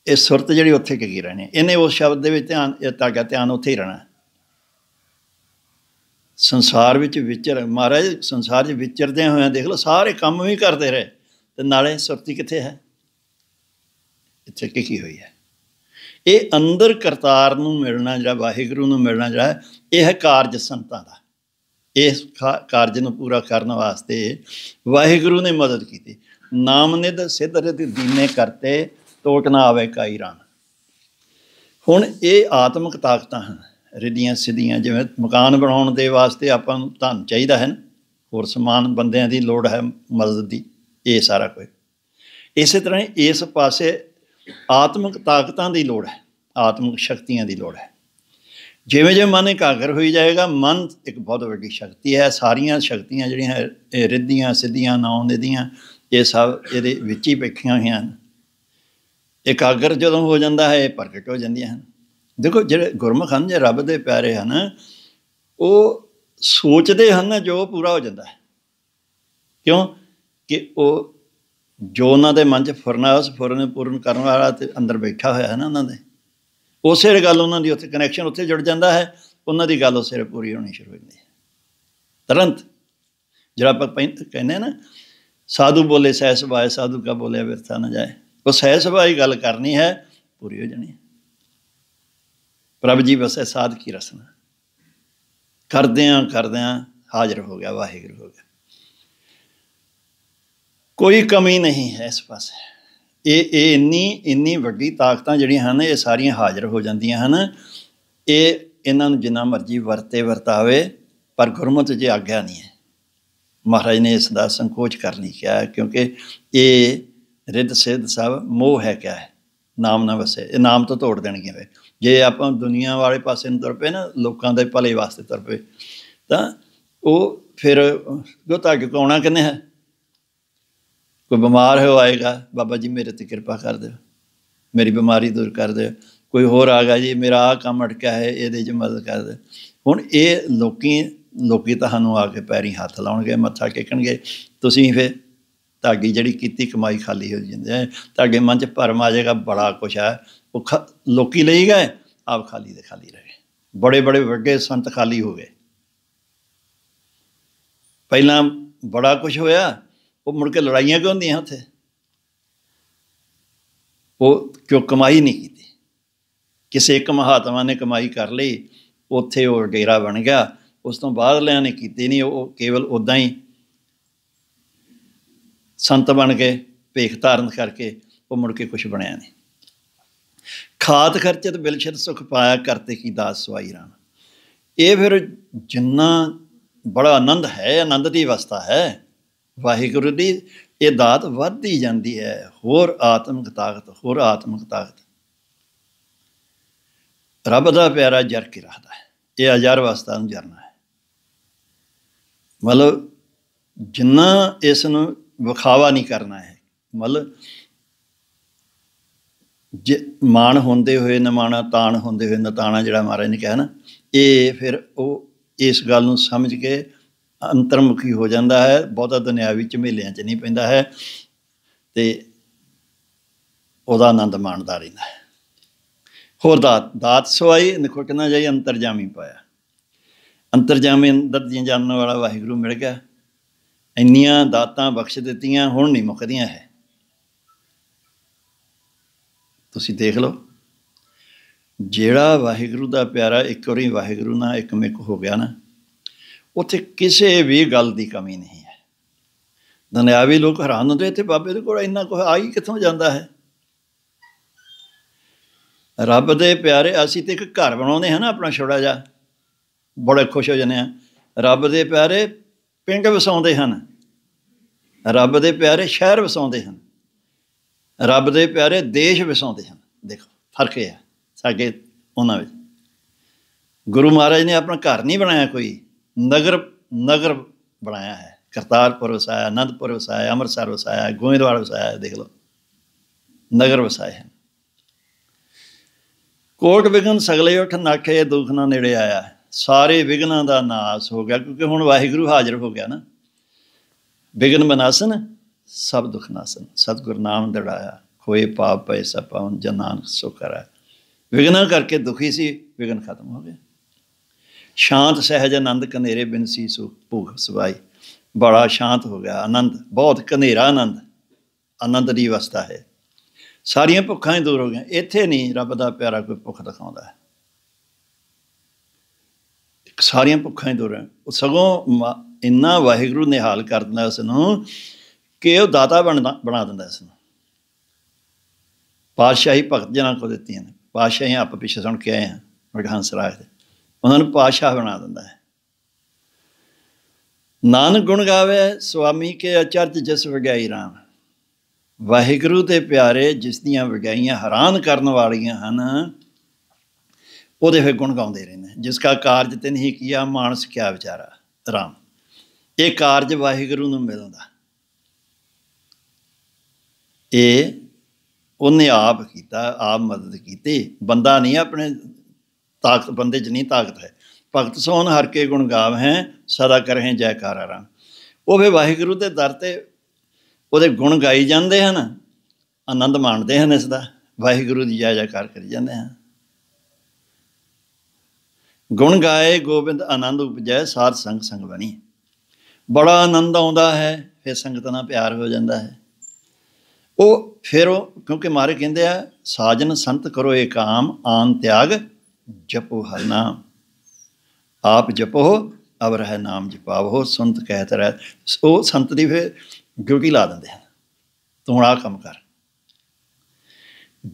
S2: ਇਹ ਸੁਰਤ ਜਿਹੜੀ ਉੱਥੇ ਕੀ ਰਹਿਣੀ ਇਹਨੇ ਉਸ ਸ਼ਬਦ ਦੇ ਵਿੱਚ ਧਿਆਨ ਇਹ ਤਾਗਾ ਧਿਆਨ ਉੱਥੇ ਹੀ ਰਹਿਣਾ ਸੰਸਾਰ ਵਿੱਚ ਵਿਚਰ ਮਹਾਰਾਜ ਸੰਸਾਰ 'ਚ ਵਿਚਰਦੇ ਹੋਇਆ ਦੇਖ ਲਓ ਸਾਰੇ ਕੰਮ ਵੀ ਕਰਦੇ ਰਹੇ ਤੇ ਨਾਲੇ ਸੁਰਤੀ ਕਿੱਥੇ ਹੈ ਇੱਥੇ ਕੀ ਹੋਈ ਹੈ ਇਹ ਅੰਦਰ ਕਰਤਾਰ ਨੂੰ ਮਿਲਣਾ ਜਿਹੜਾ ਵਾਹਿਗੁਰੂ ਨੂੰ ਮਿਲਣਾ ਜਿਹੜਾ ਇਹ ਹੈ ਕਾਰਜ ਸੰਤਾਂ ਦਾ ਇਸ ਕਾਰਜ ਨੂੰ ਪੂਰਾ ਕਰਨ ਵਾਸਤੇ ਵਾਹਿਗੁਰੂ ਨੇ ਮਦਦ ਕੀਤੀ ਨਾਮ ਨੇ ਦਾ ਸਿੱਧ ਰਤ ਦੀਨੇ ਕਰਤੇ ਟੋਟ ਨਾ ਆਵੇ ਕਾਈ ਰਾਂ ਹੁਣ ਇਹ ਆਤਮਿਕ ਤਾਕਤਾਂ ਹਨ ਰਿੱਧੀਆਂ ਸਿੱਧੀਆਂ ਜਿਵੇਂ ਮਕਾਨ ਬਣਾਉਣ ਦੇ ਵਾਸਤੇ ਆਪਾਂ ਨੂੰ ਧਨ ਚਾਹੀਦਾ ਹੈ ਹੋਰ ਸਮਾਨ ਬੰਦਿਆਂ ਦੀ ਲੋੜ ਹੈ ਮਦਦ ਦੀ ਇਹ ਸਾਰਾ ਕੁਝ ਇਸੇ ਤਰ੍ਹਾਂ ਇਸ ਪਾਸੇ ਆਤਮਿਕ ਤਾਕਤਾਂ ਦੀ ਲੋੜ ਹੈ ਆਤਮਿਕ ਸ਼ਕਤੀਆਂ ਦੀ ਲੋੜ ਹੈ ਜਿਵੇਂ ਜਿਵੇਂ ਮਨ ਇਕਾਗਰ ਹੋਈ ਜਾਏਗਾ ਮਨ ਇੱਕ ਬਹੁਤ ਵੱਡੀ ਸ਼ਕਤੀ ਹੈ ਸਾਰੀਆਂ ਸ਼ਕਤੀਆਂ ਜਿਹੜੀਆਂ ਰਿੱਧੀਆਂ ਸਿੱਧੀਆਂ ਨਾਉਂ ਦੀਆਂ ਇਹ ਸਭ ਇਹਦੇ ਵਿੱਚ ਹੀ ਬੈਠੀਆਂ ਹੋਈਆਂ ਹਨ ਇਕਾਗਰ ਜਦੋਂ ਹੋ ਜਾਂਦਾ ਹੈ ਇਹ ਪ੍ਰਗਟ ਹੋ ਜਾਂਦੀਆਂ ਹਨ ਦੇਖੋ ਜਿਹੜੇ ਗੁਰਮਖ ਹਨ ਜੇ ਰੱਬ ਦੇ ਪਿਆਰੇ ਹਨ ਉਹ ਸੋਚਦੇ ਹਨ ਜੋ ਪੂਰਾ ਹੋ ਜਾਂਦਾ ਹੈ ਕਿਉਂ ਕਿ ਉਹ ਜੋ ਉਹਨਾਂ ਦੇ ਮਨ 'ਚ ਫੁਰਨਾ ਉਸ ਫੁਰਨ ਪੂਰਨ ਕਰਨ ਵਾਲਾ ਤੇ ਅੰਦਰ ਬੈਠਾ ਹੋਇਆ ਹੈ ਨਾ ਉਹਨਾਂ ਦੇ ਉਸੇ ਗੱਲ ਉਹਨਾਂ ਦੀ ਉੱਥੇ ਕਨੈਕਸ਼ਨ ਉੱਥੇ ਜੁੜ ਜਾਂਦਾ ਹੈ ਉਹਨਾਂ ਦੀ ਗੱਲ ਉਸੇ ਪੂਰੀ ਹੋਣੀ ਸ਼ੁਰੂ ਹੋ ਜਾਂਦੀ ਹੈ ਤਰੰਤ ਜਿਹੜਾ ਆਪਾਂ ਕਹਿੰਦੇ ਨਾ ਸਾਧੂ ਬੋਲੇ ਸਹਿਸ ਬਾਏ ਸਾਧੂ ਕਾ ਬੋਲੇ ਵਿਰਥਾ ਨਾ ਜਾਏ ਬਸ ਹੈ ਸਭਾਈ ਗੱਲ ਕਰਨੀ ਹੈ ਪੂਰੀ ਹੋ ਜਾਣੀ ਪ੍ਰਭ ਜੀ ਬਸ ਇਹ ਸਾਧ ਕੀ ਰਸਨਾ ਕਰਦਿਆਂ ਕਰਦਿਆਂ ਹਾਜ਼ਰ ਹੋ ਗਿਆ ਵਾਹਿਗੁਰੂ ਹੋ ਗਿਆ ਕੋਈ ਕਮੀ ਨਹੀਂ ਹੈ ਇਸ ਪਾਸੇ ਇਹ ਇਹ ਇੰਨੀ ਇੰਨੀ ਵੱਡੀ ਤਾਕਤਾਂ ਜਿਹੜੀਆਂ ਹਨ ਇਹ ਸਾਰੀਆਂ ਹਾਜ਼ਰ ਹੋ ਜਾਂਦੀਆਂ ਹਨ ਇਹ ਇਹਨਾਂ ਨੂੰ ਜਿੰਨਾ ਮਰਜ਼ੀ ਵਰਤੇ ਵਰਤਾਵੇ ਪਰ ਗੁਰਮਤਿ ਜੇ ਆਗਿਆ ਨਹੀਂ ਹੈ ਮਹਾਰਾਜ ਨੇ ਇਸ ਦਾ ਸੰਕੋਚ ਕਰਨੀ ਕਿਹਾ ਕਿਉਂਕਿ ਇਹ ਰਿੱਧ ਸਿੱਧ ਸਭ ਮੋਹ ਹੈ ਕਿਆ ਹੈ ਨਾਮ ਨਾ ਵਸੇ ਇਹ ਨਾਮ ਤੋਂ ਤੋੜ ਦੇਣਗੇ ਵੇ ਜੇ ਆਪਾਂ ਦੁਨੀਆ ਵਾਲੇ ਪਾਸੇ ਨੂੰ ਤੁਰ ਪਏ ਨਾ ਲੋਕਾਂ ਦੇ ਭਲੇ ਵਾਸਤੇ ਤੁਰ ਪਏ ਤਾਂ ਉਹ ਫਿਰ ਗੋਤਾ ਕਿ ਕੋਣਾ ਕਹਿੰਦੇ ਹੈ ਕੋਈ ਬਿਮਾਰ ਹੋ ਆਏਗਾ ਬਾਬਾ ਜੀ ਮੇਰੇ ਤੇ ਕਿਰਪਾ ਕਰ ਦਿਓ ਮੇਰੀ ਬਿਮਾਰੀ ਦੂਰ ਕਰ ਦਿਓ ਕੋਈ ਹੋਰ ਆ ਗਿਆ ਜੀ ਮੇਰਾ ਆ ਕੰਮ ਅਟਕਿਆ ਹੈ ਇਹਦੇ 'ਚ ਮਦਦ ਕਰ ਦਿਓ ਹੁਣ ਇਹ ਲੋਕੀ ਲੋਕੀ ਤੁਹਾਨੂੰ ਆ ਕੇ ਪੈਰੀ ਹੱਥ ਲਾਉਣਗੇ ਮੱਥਾ ਟੇਕਣਗੇ ਤੁਸੀਂ ਫੇ ਧਾਗੀ ਜਿਹੜੀ ਕੀਤੀ ਕਮਾਈ ਖਾਲੀ ਹੋ ਜਾਂਦੀ ਹੈ ਧਾਗੇ ਮਨ 'ਚ ਭਰਮ ਆ ਜਾਏਗਾ ਬੜਾ ਕੁਛ ਹੈ ਉਹ ਲੋਕੀ ਲਈ ਗਏ ਆਪ ਖਾਲੀ ਦੇ ਖਾਲੀ ਰਹੇ ਬੜੇ ਬੜੇ ਵੱਡੇ ਸੰਤ ਖਾਲੀ ਹੋ ਗਏ ਪਹਿਲਾਂ ਬੜਾ ਕੁਛ ਹੋਇਆ ਉਹ ਮੁੜ ਕੇ ਲੜਾਈਆਂ ਕਿਉਂ ਹੁੰਦੀਆਂ ਉੱਥੇ ਉਹ ਕਿਉਂ ਕਮਾਈ ਨਹੀਂ ਕੀਤੀ ਕਿਸੇ ਇੱਕ ਮਹਾਤਮਾ ਨੇ ਕਮਾਈ ਕਰ ਲਈ ਉੱਥੇ ਉਹ ਡੇਰਾ ਬਣ ਗਿਆ ਉਸ ਤੋਂ ਬਾਅਦ ਲਿਆਂ ਨੇ ਕੀਤੀ ਨਹੀਂ ਉਹ ਕੇਵਲ ਉਦਾਂ ਹੀ ਸੰਤ ਬਣ ਕੇ ਭੇਖ ਧਾਰਨ ਕਰਕੇ ਉਹ ਮੁੜ ਕੇ ਕੁਝ ਬਣਿਆ ਨਹੀਂ ਖਾਤ ਖਰਚਤ ਬਿਲਛਤ ਸੁਖ ਪਾਇਆ ਕਰਤੇ ਕੀ ਦਾਸ ਸਵਾਈ ਰਾਮ ਇਹ ਫਿਰ ਜਿੰਨਾ ਬੜਾ ਆਨੰਦ ਹੈ ਆਨੰਦ ਦੀ ਅਵਸਥਾ ਹੈ ਵਾਹਿਗੁਰੂ ਦੀ ਇਹ ਦਾਤ ਵੱਧਦੀ ਜਾਂਦੀ ਹੈ ਹੋਰ ਆਤਮਿਕ ਤਾਕਤ ਹੋਰ ਆਤਮਿਕ ਤਾਕਤ ਰੱਬ ਦਾ ਪਿਆਰਾ ਜਰ ਕੇ ਰਹਦਾ ਹੈ ਇਹ ਹਜ਼ਾਰ ਵਸਤਾ ਨੂੰ ਜਰਨਾ ਹੈ ਮਤਲਬ ਜਿੰਨਾ ਇਸ ਨੂੰ ਵਿਖਾਵਾ ਨਹੀਂ ਕਰਨਾ ਹੈ ਮਤਲਬ ਜੇ ਮਾਨ ਹੁੰਦੇ ਹੋਏ ਨਮਾਣਾ ਤਾਣ ਹੁੰਦੇ ਹੋਏ ਨਤਾਣਾ ਜਿਹੜਾ ਮਹਾਰਾਜ ਨੇ ਕਿਹਾ ਨਾ ਇਹ ਫਿਰ ਉਹ ਇਸ ਗੱਲ ਨੂੰ ਸਮਝ ਕੇ ਅੰਤਰਮੁਖੀ ਹੋ ਜਾਂਦਾ ਹੈ ਬਹੁਤਾ ਦੁਨਿਆਵੀ ਝਮੇਲਿਆਂ 'ਚ ਨਹੀਂ ਪੈਂਦਾ ਹੈ ਤੇ ਉਹਦਾ ਆਨੰਦ ਮਾਣਦਾ ਰਹਿੰਦਾ ਹੈ ਹੋਰ ਦਾਤ ਦਾਤ ਸਵਾਈ ਨਿਕੋਟਨਾ ਜਾਈ ਅੰਤਰਜਾਮੀ ਪਾਇਆ ਅੰਤਰਜਾਮੀ ਅੰਦਰ ਦੀਆਂ ਜਾਣਨ ਵਾਲਾ ਵਾਹਿਗੁਰੂ ਮਿਲ ਗਿਆ ਇੰਨੀਆਂ ਦਾਤਾਂ ਬਖਸ਼ ਦਿੱਤੀਆਂ ਹੁਣ ਨਹੀਂ ਮੁੱਕਦੀਆਂ ਹੈ ਤੁਸੀਂ ਦੇਖ ਲਓ ਜਿਹੜਾ ਵਾਹਿਗੁਰੂ ਦਾ ਪਿਆਰਾ ਇੱਕ ਵਾਰੀ ਵਾਹਿਗੁਰੂ ਨਾਲ ਇੱਕਮਿਕ ਹੋ ਗਿਆ ਨਾ ਉੱਥੇ ਕਿਸੇ ਵੀ ਗੱਲ ਦੀ ਕਮੀ ਨਹੀਂ ਹੈ ਦੁਨਿਆਵੀ ਲੋਕ ਹੈਰਾਨ ਹੁੰਦੇ ਇੱਥੇ ਬਾਬੇ ਦੇ ਕੋਲ ਇੰਨਾ ਕੁ ਆਈ ਕਿੱਥੋਂ ਜਾਂਦਾ ਹੈ ਰੱਬ ਦੇ ਪਿਆਰੇ ਅਸੀਂ ਤੇ ਇੱਕ ਘਰ ਬਣਾਉਂਦੇ ਹਾਂ ਨਾ ਆਪਣਾ ਛੋੜਾ ਜਾ ਬੜੇ ਖੁਸ਼ ਹੋ ਜਾਂਦੇ ਆ ਰੱਬ ਦੇ ਪਿਆਰੇ ਪਿੰਡ ਵਸਾਉਂਦੇ ਹਨ ਰੱਬ ਦੇ ਪਿਆਰੇ ਸ਼ਹਿਰ ਵਸਾਉਂਦੇ ਹਨ ਰੱਬ ਦੇ ਪਿਆਰੇ ਦੇਸ਼ ਵਸਾਉਂਦੇ ਹਨ ਦੇਖੋ ਫਰਕ ਇਹ ਹੈ ਸਾਡੇ ਉਹਨਾਂ ਵਿੱਚ ਗੁਰੂ ਮਹਾਰਾਜ ਨੇ ਆਪਣਾ ਘਰ ਨਹੀਂ ਬਣਾਇਆ ਕੋਈ ਨਗਰ ਨਗਰ ਬਣਾਇਆ ਹੈ ਕਰਤਾਰਪੁਰ ਵਸਾਇਆ ਅਨੰਦਪੁਰ ਵਸਾਇਆ ਅੰਮ੍ਰਿਤਸਰ ਵਸਾਇਆ ਗੋਇੰਦਵਾਲ ਵਸਾਇਆ ਦੇਖ ਲਓ ਨਗਰ ਵਸਾਇਆ ਹੈ ਕੋਟ ਵਿਗਨ ਸਗਲੇ ਉੱਠ ਨਾਖੇ ਦੁੱਖ ਨਾ ਨੇੜੇ ਆਇਆ ਸਾਰੇ ਵਿਗਨਾਂ ਦਾ ਨਾਸ ਹੋ ਗਿਆ ਕਿਉਂਕਿ ਹੁਣ ਵਾਹਿਗੁਰੂ ਹਾਜ਼ਰ ਹੋ ਗਿਆ ਨਾ ਬਿਗਨ ਬਨਾਸਨ ਸਭ ਦੁਖ ਨਾਸਨ ਸਤਗੁਰ ਨਾਮ ਦੜਾਇਆ ਹੋਏ ਪਾਪ ਪਏ ਸਪਾਉਨ ਜਨਾਨ ਸੁਖਰਾ ਵਿਗਨ ਕਰਕੇ ਦੁਖੀ ਸੀ ਵਿਗਨ ਖਤਮ ਹੋ ਗਿਆ ਸ਼ਾਂਤ ਸਹਿਜ ਆਨੰਦ ਕਨੇਰੇ ਬਿਨ ਸੀ ਸੁਖ ਭੁਖ ਸਵਾਈ ਬੜਾ ਸ਼ਾਂਤ ਹੋ ਗਿਆ ਆਨੰਦ ਬਹੁਤ ਕਨੇਰਾ ਆਨੰਦ ਆਨੰਦ ਦੀ ਅਵਸਥਾ ਹੈ ਸਾਰੀਆਂ ਭੁੱਖਾਂ ਹੀ ਦੂਰ ਹੋ ਗਈਆਂ ਇੱਥੇ ਨਹੀਂ ਰੱਬ ਦਾ ਪਿਆਰਾ ਕੋਈ ਭੁੱਖ ਦਿਖਾਉਂਦਾ ਹੈ ਸਾਰੀਆਂ ਭੁੱਖਾਂ ਹੀ ਦੂਰ ਹੈ ਸਗੋਂ ਇੰਨਾ ਵਾਹਿਗੁਰੂ ਨਿਹਾਲ ਕਰ ਦਿੰਦਾ ਉਸ ਨੂੰ ਕਿ ਉਹ ਦਾਤਾ ਬਣਾ ਦਿੰਦਾ ਉਸ ਨੂੰ ਪਾਤਸ਼ਾਹੀ ਭਗਤ ਜਨਾਂ ਕੋ ਦਿੱਤੀਆਂ ਨੇ ਪਾਤਸ਼ਾਹੀ ਆਪ ਪਿੱਛੇ ਸੁਣ ਕੇ ਆਏ ਹਾਂ ਵਿਗਹਾਂਸ ਰਾਜ ਦੇ ਉਹਨਾਂ ਨੂੰ ਪਾਤਸ਼ਾਹ ਬਣਾ ਦਿੰਦਾ ਹੈ ਨਾਨਕ ਗੁਣ ਗਾਵੇ ਸੁਆਮੀ ਕੇ ਅਚਰਜ ਜਸ ਵਗਾਈ ਰਾਮ ਵਾਹਿਗੁਰੂ ਦੇ ਪਿਆਰੇ ਜਿਸ ਦੀਆਂ ਵਗਾਈਆਂ ਹੈਰਾਨ ਕਰਨ ਵਾਲੀਆਂ ਹਨ ਉਹਦੇ ਫੇ ਗੁਣ ਗਾਉਂਦੇ ਰਹਿੰਦੇ ਜਿਸ ਕਾ ਕਾਰਜ ਤੇ ਨਹੀਂ ਕੀਆ ਮਾਨਸ ਕਿਆ ਵਿਚਾਰਾ ਰਾਮ ਇਹ ਕਾਰਜ ਵਾਹਿਗੁਰੂ ਨੂੰ ਮਿਲਦਾ ਇਹ ਉਹਨੇ ਆਪ ਕੀਤਾ ਆਪ ਮਦਦ ਕੀਤੀ ਬੰਦਾ ਨਹੀਂ ਆਪਣੇ ਤਾਕਤ ਬੰਦੇ 'ਚ ਨਹੀਂ ਤਾਕਤ ਹੈ ਭਗਤ ਸੋਹਣ ਹਰ ਕੇ ਗੁਣ ਗਾਵ ਹੈ ਸਦਾ ਕਰਹਿ ਜੈਕਾਰਾ ਰਾਮ ਉਹ ਵੀ ਵਾਹਿਗੁਰੂ ਦੇ ਦਰ ਤੇ ਉਹਦੇ ਗੁਣ ਗਾਈ ਜਾਂਦੇ ਹਨ ਆਨੰਦ ਮਾਣਦੇ ਹਨ ਇਸ ਦਾ ਵਾਹਿਗੁਰੂ ਦੀ ਜੈ ਜੈਕਾਰ ਕਰੀ ਜਾਂਦੇ ਹਨ ਗੁਣ ਗਾਏ ਗੋਬਿੰਦ ਆਨੰਦ ਉਪਜੈ ਸਾਧ ਸੰਗ ਸੰਗ ਬਣੀ ਬੜਾ ਆਨੰਦ ਆਉਂਦਾ ਹੈ ਫਿਰ ਸੰਗਤ ਨਾਲ ਪਿਆਰ ਹੋ ਜਾਂਦਾ ਹੈ ਉਹ ਫਿਰ ਉਹ ਕਿਉਂਕਿ ਮਾਰੇ ਕਹਿੰਦੇ ਆ ਸਾਜਨ ਸੰਤ ਕਰੋ ਇਹ ਕਾਮ ਆਨ ਤਿਆਗ ਜਪੋ ਹਰ ਨਾਮ ਆਪ ਜਪੋ ਅਵਰ ਹੈ ਨਾਮ ਜਪਾਵੋ ਸੰਤ ਕਹਿਤ ਰਹਿ ਉਹ ਸੰਤ ਦੀ ਫਿਰ ਡਿਊਟੀ ਲਾ ਦਿੰਦੇ ਹਨ ਤੂੰ ਹੁਣ ਆ ਕੰਮ ਕਰ